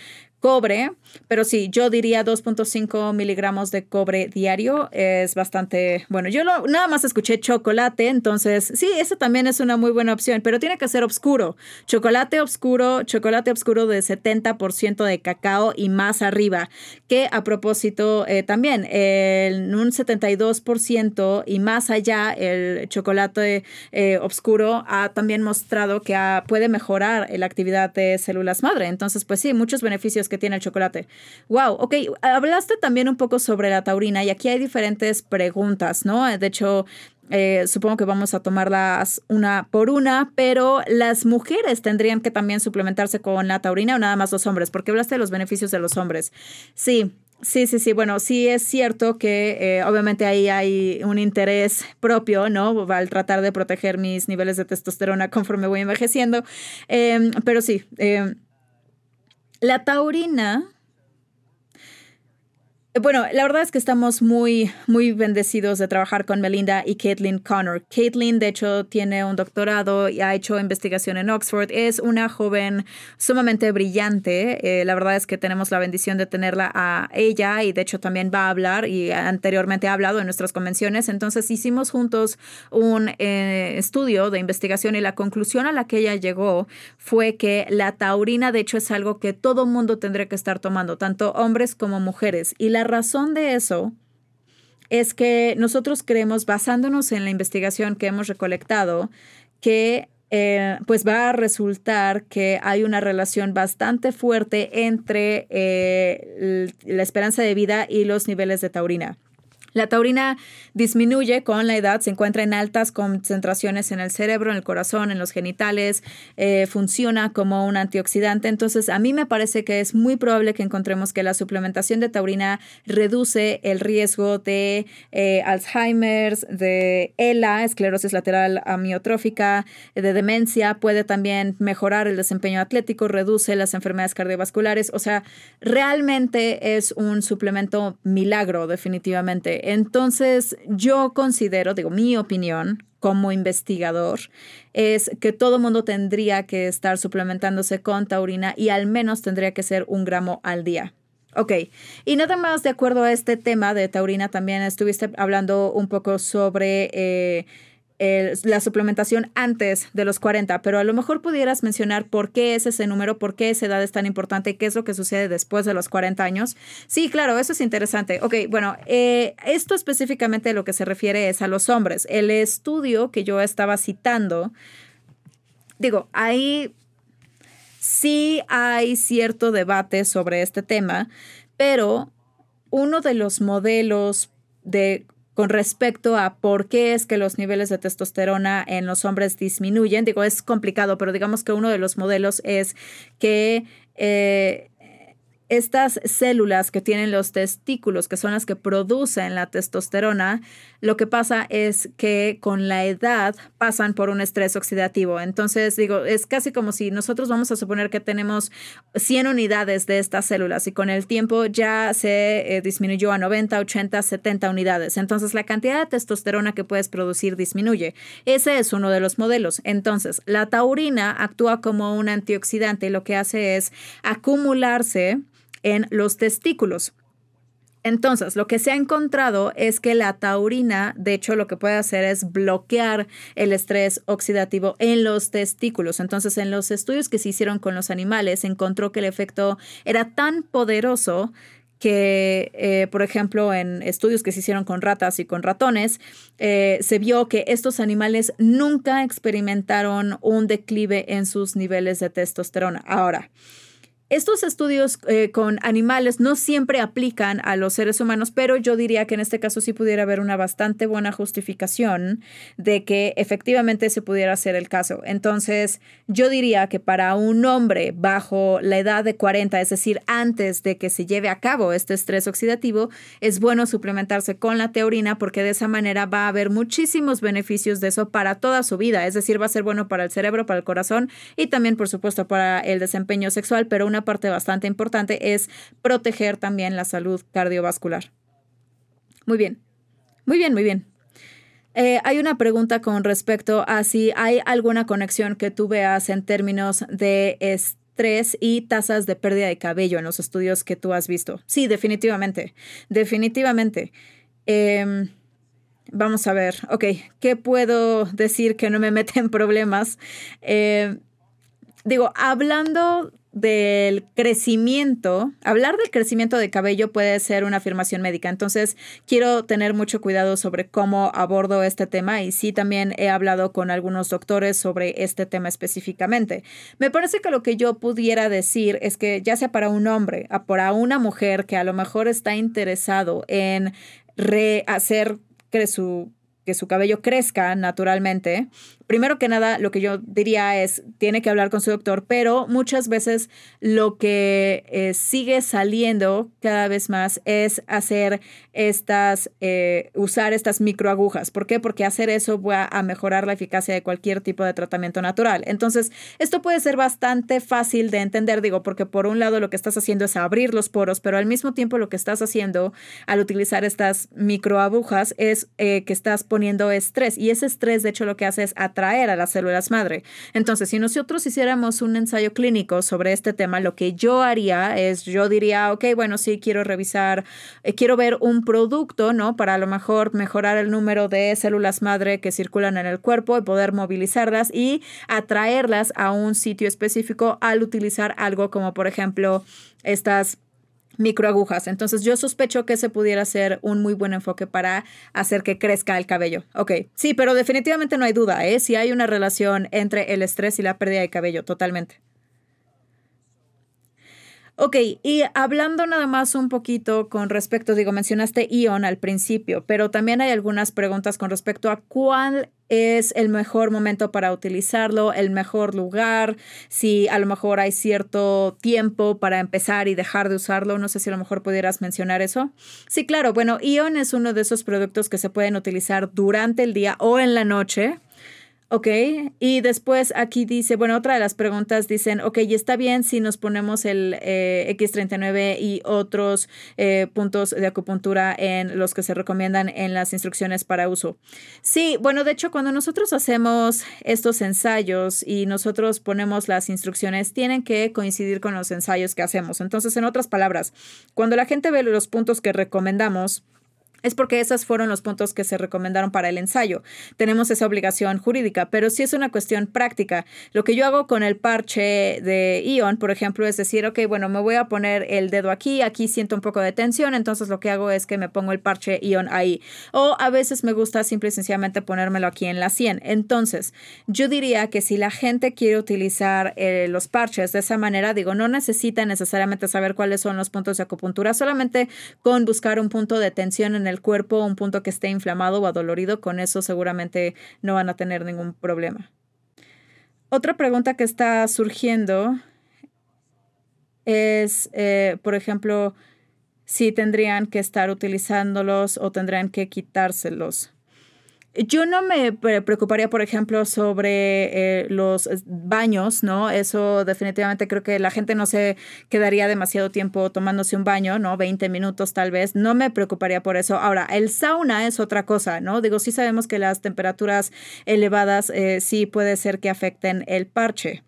cobre, pero sí, yo diría 2.5 miligramos de cobre diario es bastante bueno. Yo nada más escuché chocolate, entonces sí, eso también es una muy buena opción, pero tiene que ser oscuro. Chocolate oscuro, chocolate oscuro de 70% de cacao y más arriba, que a propósito eh, también en un 72% y más allá el chocolate eh, oscuro ha también mostrado que puede mejorar la actividad de células madre. Entonces, pues sí, muchos beneficios que tiene el chocolate. Wow, ok, hablaste también un poco sobre la taurina y aquí hay diferentes preguntas, ¿no? Eh, de hecho, eh, supongo que vamos a tomarlas una por una, pero las mujeres tendrían que también suplementarse con la taurina o nada más los hombres, porque hablaste de los beneficios de los hombres. Sí, Sí, sí, sí. Bueno, sí es cierto que eh, obviamente ahí hay un interés propio, ¿no? Al tratar de proteger mis niveles de testosterona conforme voy envejeciendo. Em, pero sí. Em, la taurina bueno, la verdad es que estamos muy, muy bendecidos de trabajar con Melinda y Caitlin Connor. Caitlin, de hecho, tiene un doctorado y ha hecho investigación en Oxford. Es una joven sumamente brillante. Eh, la verdad es que tenemos la bendición de tenerla a ella y de hecho también va a hablar y anteriormente ha hablado en nuestras convenciones. Entonces hicimos juntos un eh, estudio de investigación y la conclusión a la que ella llegó fue que la taurina, de hecho, es algo que todo mundo tendría que estar tomando, tanto hombres como mujeres. Y la la razón de eso es que nosotros creemos, basándonos en la investigación que hemos recolectado, que eh, pues va a resultar que hay una relación bastante fuerte entre eh, la esperanza de vida y los niveles de taurina. La taurina disminuye con la edad, se encuentra en altas concentraciones en el cerebro, en el corazón, en los genitales, eh, funciona como un antioxidante. Entonces, a mí me parece que es muy probable que encontremos que la suplementación de taurina reduce el riesgo de Alzheimer, eh, Alzheimer's, de ELA, esclerosis lateral amiotrófica, de demencia, puede también mejorar el desempeño atlético, reduce las enfermedades cardiovasculares. O sea, realmente es un suplemento milagro, definitivamente entonces, yo considero, digo, mi opinión como investigador es que todo mundo tendría que estar suplementándose con taurina y al menos tendría que ser un gramo al día. Ok, y nada más de acuerdo a este tema de taurina, también estuviste hablando un poco sobre eh, eh, la suplementación antes de los 40, pero a lo mejor pudieras mencionar por qué es ese número, por qué esa edad es tan importante, qué es lo que sucede después de los 40 años. Sí, claro, eso es interesante. Ok, bueno, eh, esto específicamente lo que se refiere es a los hombres. El estudio que yo estaba citando, digo, ahí sí hay cierto debate sobre este tema, pero uno de los modelos de con respecto a por qué es que los niveles de testosterona en los hombres disminuyen. Digo, es complicado, pero digamos que uno de los modelos es que... Eh, estas células que tienen los testículos, que son las que producen la testosterona, lo que pasa es que con la edad pasan por un estrés oxidativo. Entonces, digo, es casi como si nosotros vamos a suponer que tenemos 100 unidades de estas células y con el tiempo ya se eh, disminuyó a 90, 80, 70 unidades. Entonces, la cantidad de testosterona que puedes producir disminuye. Ese es uno de los modelos. Entonces, la taurina actúa como un antioxidante y lo que hace es acumularse en los testículos. Entonces, lo que se ha encontrado es que la taurina, de hecho, lo que puede hacer es bloquear el estrés oxidativo en los testículos. Entonces, en los estudios que se hicieron con los animales, se encontró que el efecto era tan poderoso que, eh, por ejemplo, en estudios que se hicieron con ratas y con ratones, eh, se vio que estos animales nunca experimentaron un declive en sus niveles de testosterona. Ahora, estos estudios eh, con animales no siempre aplican a los seres humanos, pero yo diría que en este caso sí pudiera haber una bastante buena justificación de que efectivamente se pudiera hacer el caso. Entonces, yo diría que para un hombre bajo la edad de 40, es decir, antes de que se lleve a cabo este estrés oxidativo, es bueno suplementarse con la teorina porque de esa manera va a haber muchísimos beneficios de eso para toda su vida. Es decir, va a ser bueno para el cerebro, para el corazón y también, por supuesto, para el desempeño sexual, pero una parte bastante importante es proteger también la salud cardiovascular. Muy bien, muy bien, muy bien. Eh, hay una pregunta con respecto a si hay alguna conexión que tú veas en términos de estrés y tasas de pérdida de cabello en los estudios que tú has visto. Sí, definitivamente, definitivamente. Em, vamos a ver, ok, ¿qué puedo decir que no me mete en problemas? Eh, digo, hablando del crecimiento, hablar del crecimiento de cabello puede ser una afirmación médica, entonces quiero tener mucho cuidado sobre cómo abordo este tema y sí también he hablado con algunos doctores sobre este tema específicamente. Me parece que lo que yo pudiera decir es que ya sea para un hombre, o para una mujer que a lo mejor está interesado en rehacer que su, que su cabello crezca naturalmente, primero que nada, lo que yo diría es, tiene que hablar con su doctor, pero muchas veces lo que eh, sigue saliendo cada vez más es hacer estas, eh, usar estas microagujas. ¿Por qué? Porque hacer eso va a mejorar la eficacia de cualquier tipo de tratamiento natural. Entonces, esto puede ser bastante fácil de entender, digo, porque por un lado lo que estás haciendo es abrir los poros, pero al mismo tiempo lo que estás haciendo al utilizar estas microagujas es eh, que estás poniendo estrés y ese estrés de hecho lo que hace es atacar atraer a las células madre. Entonces, si nosotros hiciéramos un ensayo clínico sobre este tema, lo que yo haría es, yo diría, ok, bueno, sí, quiero revisar, eh, quiero ver un producto, ¿no? Para a lo mejor mejorar el número de células madre que circulan en el cuerpo y poder movilizarlas y atraerlas a un sitio específico al utilizar algo como, por ejemplo, estas microagujas. Entonces yo sospecho que ese pudiera ser un muy buen enfoque para hacer que crezca el cabello. Ok, sí, pero definitivamente no hay duda, ¿eh? Si hay una relación entre el estrés y la pérdida de cabello, totalmente. Ok, y hablando nada más un poquito con respecto, digo, mencionaste ION al principio, pero también hay algunas preguntas con respecto a cuál es el mejor momento para utilizarlo, el mejor lugar, si a lo mejor hay cierto tiempo para empezar y dejar de usarlo. No sé si a lo mejor pudieras mencionar eso. Sí, claro, bueno, ION es uno de esos productos que se pueden utilizar durante el día o en la noche Ok, y después aquí dice, bueno, otra de las preguntas dicen, ok, y está bien si nos ponemos el eh, X39 y otros eh, puntos de acupuntura en los que se recomiendan en las instrucciones para uso. Sí, bueno, de hecho, cuando nosotros hacemos estos ensayos y nosotros ponemos las instrucciones, tienen que coincidir con los ensayos que hacemos. Entonces, en otras palabras, cuando la gente ve los puntos que recomendamos, es porque esos fueron los puntos que se recomendaron para el ensayo. Tenemos esa obligación jurídica, pero sí es una cuestión práctica. Lo que yo hago con el parche de Ion, por ejemplo, es decir, ok, bueno, me voy a poner el dedo aquí, aquí siento un poco de tensión, entonces lo que hago es que me pongo el parche Ion ahí. O a veces me gusta simple y sencillamente ponérmelo aquí en la 100. Entonces, yo diría que si la gente quiere utilizar eh, los parches de esa manera, digo, no necesita necesariamente saber cuáles son los puntos de acupuntura, solamente con buscar un punto de tensión en el el cuerpo un punto que esté inflamado o adolorido, con eso seguramente no van a tener ningún problema. Otra pregunta que está surgiendo es, eh, por ejemplo, si tendrían que estar utilizándolos o tendrían que quitárselos. Yo no me preocuparía, por ejemplo, sobre eh, los baños, ¿no? Eso definitivamente creo que la gente no se quedaría demasiado tiempo tomándose un baño, ¿no? 20 minutos tal vez. No me preocuparía por eso. Ahora, el sauna es otra cosa, ¿no? Digo, sí sabemos que las temperaturas elevadas eh, sí puede ser que afecten el parche.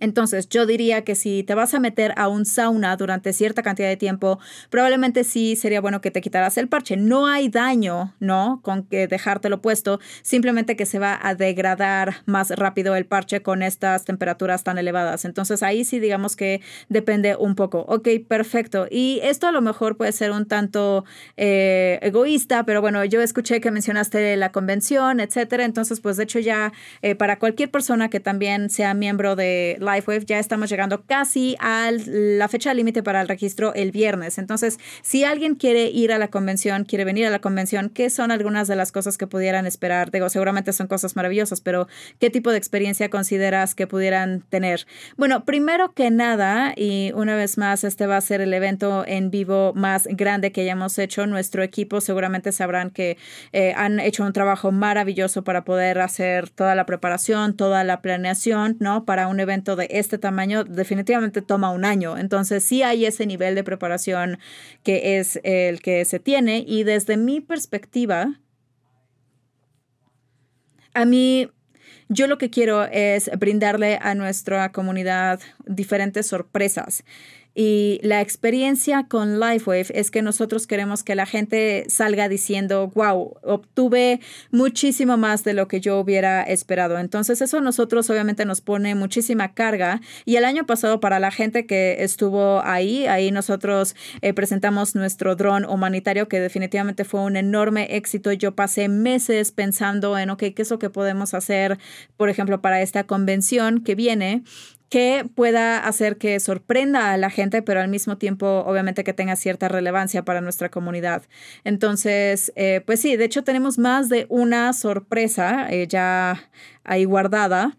Entonces, yo diría que si te vas a meter a un sauna durante cierta cantidad de tiempo, probablemente sí sería bueno que te quitaras el parche. No hay daño, ¿no? Con que dejártelo puesto, simplemente que se va a degradar más rápido el parche con estas temperaturas tan elevadas. Entonces, ahí sí digamos que depende un poco. Ok, perfecto. Y esto a lo mejor puede ser un tanto eh, egoísta, pero bueno, yo escuché que mencionaste la convención, etcétera. Entonces, pues de hecho ya eh, para cualquier persona que también sea miembro de ya estamos llegando casi a la fecha límite para el registro el viernes. Entonces, si alguien quiere ir a la convención, quiere venir a la convención, ¿qué son algunas de las cosas que pudieran esperar? Digo, seguramente son cosas maravillosas, pero ¿qué tipo de experiencia consideras que pudieran tener? Bueno, primero que nada, y una vez más, este va a ser el evento en vivo más grande que hayamos hecho. Nuestro equipo seguramente sabrán que eh, han hecho un trabajo maravilloso para poder hacer toda la preparación, toda la planeación, ¿no? Para un evento de este tamaño definitivamente toma un año. Entonces sí hay ese nivel de preparación que es el que se tiene y desde mi perspectiva, a mí yo lo que quiero es brindarle a nuestra comunidad diferentes sorpresas y la experiencia con LifeWave es que nosotros queremos que la gente salga diciendo, wow, obtuve muchísimo más de lo que yo hubiera esperado. Entonces eso a nosotros obviamente nos pone muchísima carga. Y el año pasado para la gente que estuvo ahí, ahí nosotros eh, presentamos nuestro dron humanitario que definitivamente fue un enorme éxito. Yo pasé meses pensando en, ok, ¿qué es lo que podemos hacer, por ejemplo, para esta convención que viene? que pueda hacer que sorprenda a la gente, pero al mismo tiempo, obviamente, que tenga cierta relevancia para nuestra comunidad. Entonces, eh, pues sí, de hecho tenemos más de una sorpresa eh, ya ahí guardada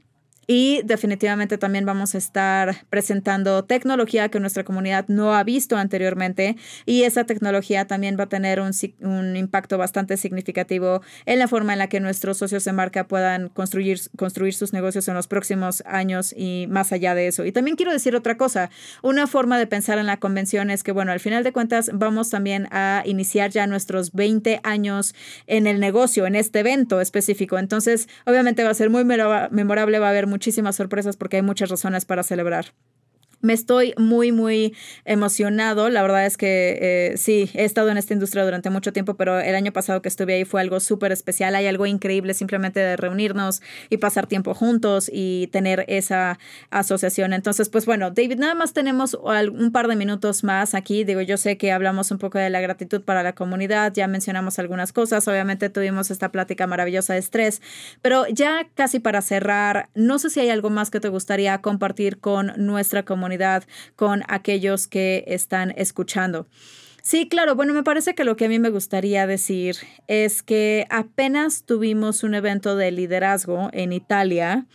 y definitivamente también vamos a estar presentando tecnología que nuestra comunidad no ha visto anteriormente y esa tecnología también va a tener un, un impacto bastante significativo en la forma en la que nuestros socios de marca puedan construir, construir sus negocios en los próximos años y más allá de eso. Y también quiero decir otra cosa, una forma de pensar en la convención es que, bueno, al final de cuentas vamos también a iniciar ya nuestros 20 años en el negocio, en este evento específico. Entonces, obviamente va a ser muy memorable, va a haber muchísimas sorpresas porque hay muchas razones para celebrar. Me estoy muy, muy emocionado. La verdad es que eh, sí, he estado en esta industria durante mucho tiempo, pero el año pasado que estuve ahí fue algo súper especial. Hay algo increíble simplemente de reunirnos y pasar tiempo juntos y tener esa asociación. Entonces, pues bueno, David, nada más tenemos un par de minutos más aquí. Digo, yo sé que hablamos un poco de la gratitud para la comunidad, ya mencionamos algunas cosas. Obviamente tuvimos esta plática maravillosa de estrés, pero ya casi para cerrar, no sé si hay algo más que te gustaría compartir con nuestra comunidad con aquellos que están escuchando. Sí, claro. Bueno, me parece que lo que a mí me gustaría decir es que apenas tuvimos un evento de liderazgo en Italia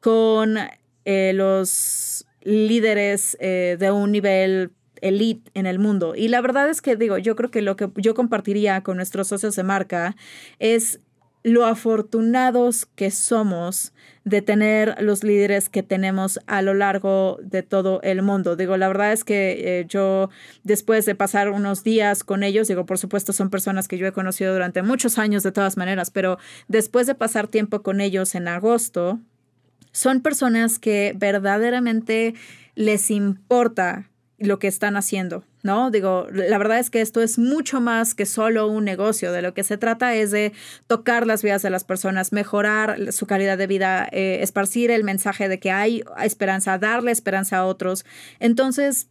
con eh, los líderes eh, de un nivel elite en el mundo. Y la verdad es que digo, yo creo que lo que yo compartiría con nuestros socios de marca es lo afortunados que somos de tener los líderes que tenemos a lo largo de todo el mundo. Digo, la verdad es que eh, yo, después de pasar unos días con ellos, digo, por supuesto, son personas que yo he conocido durante muchos años de todas maneras, pero después de pasar tiempo con ellos en agosto, son personas que verdaderamente les importa lo que están haciendo, ¿no? Digo, la verdad es que esto es mucho más que solo un negocio, de lo que se trata es de tocar las vidas de las personas, mejorar su calidad de vida, eh, esparcir el mensaje de que hay esperanza, darle esperanza a otros. Entonces,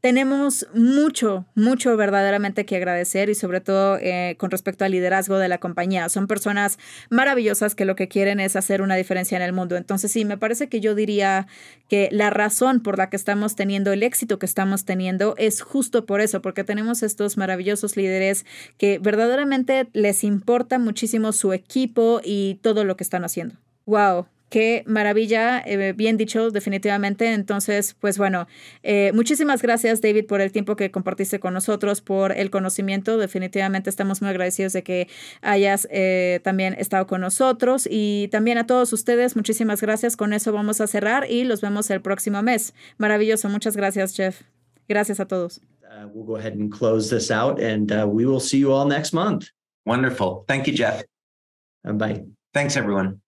tenemos mucho, mucho verdaderamente que agradecer y sobre todo eh, con respecto al liderazgo de la compañía. Son personas maravillosas que lo que quieren es hacer una diferencia en el mundo. Entonces sí, me parece que yo diría que la razón por la que estamos teniendo el éxito que estamos teniendo es justo por eso, porque tenemos estos maravillosos líderes que verdaderamente les importa muchísimo su equipo y todo lo que están haciendo. Wow, Qué maravilla, eh, bien dicho, definitivamente. Entonces, pues bueno, eh, muchísimas gracias David por el tiempo que compartiste con nosotros, por el conocimiento. Definitivamente estamos muy agradecidos de que hayas eh, también estado con nosotros y también a todos ustedes, muchísimas gracias. Con eso vamos a cerrar y los vemos el próximo mes. Maravilloso, muchas gracias, Jeff. Gracias a todos. Uh, we'll go ahead and close this out and uh, we will see you all next month. Wonderful. Thank you, Jeff. Uh, bye. Thanks, everyone.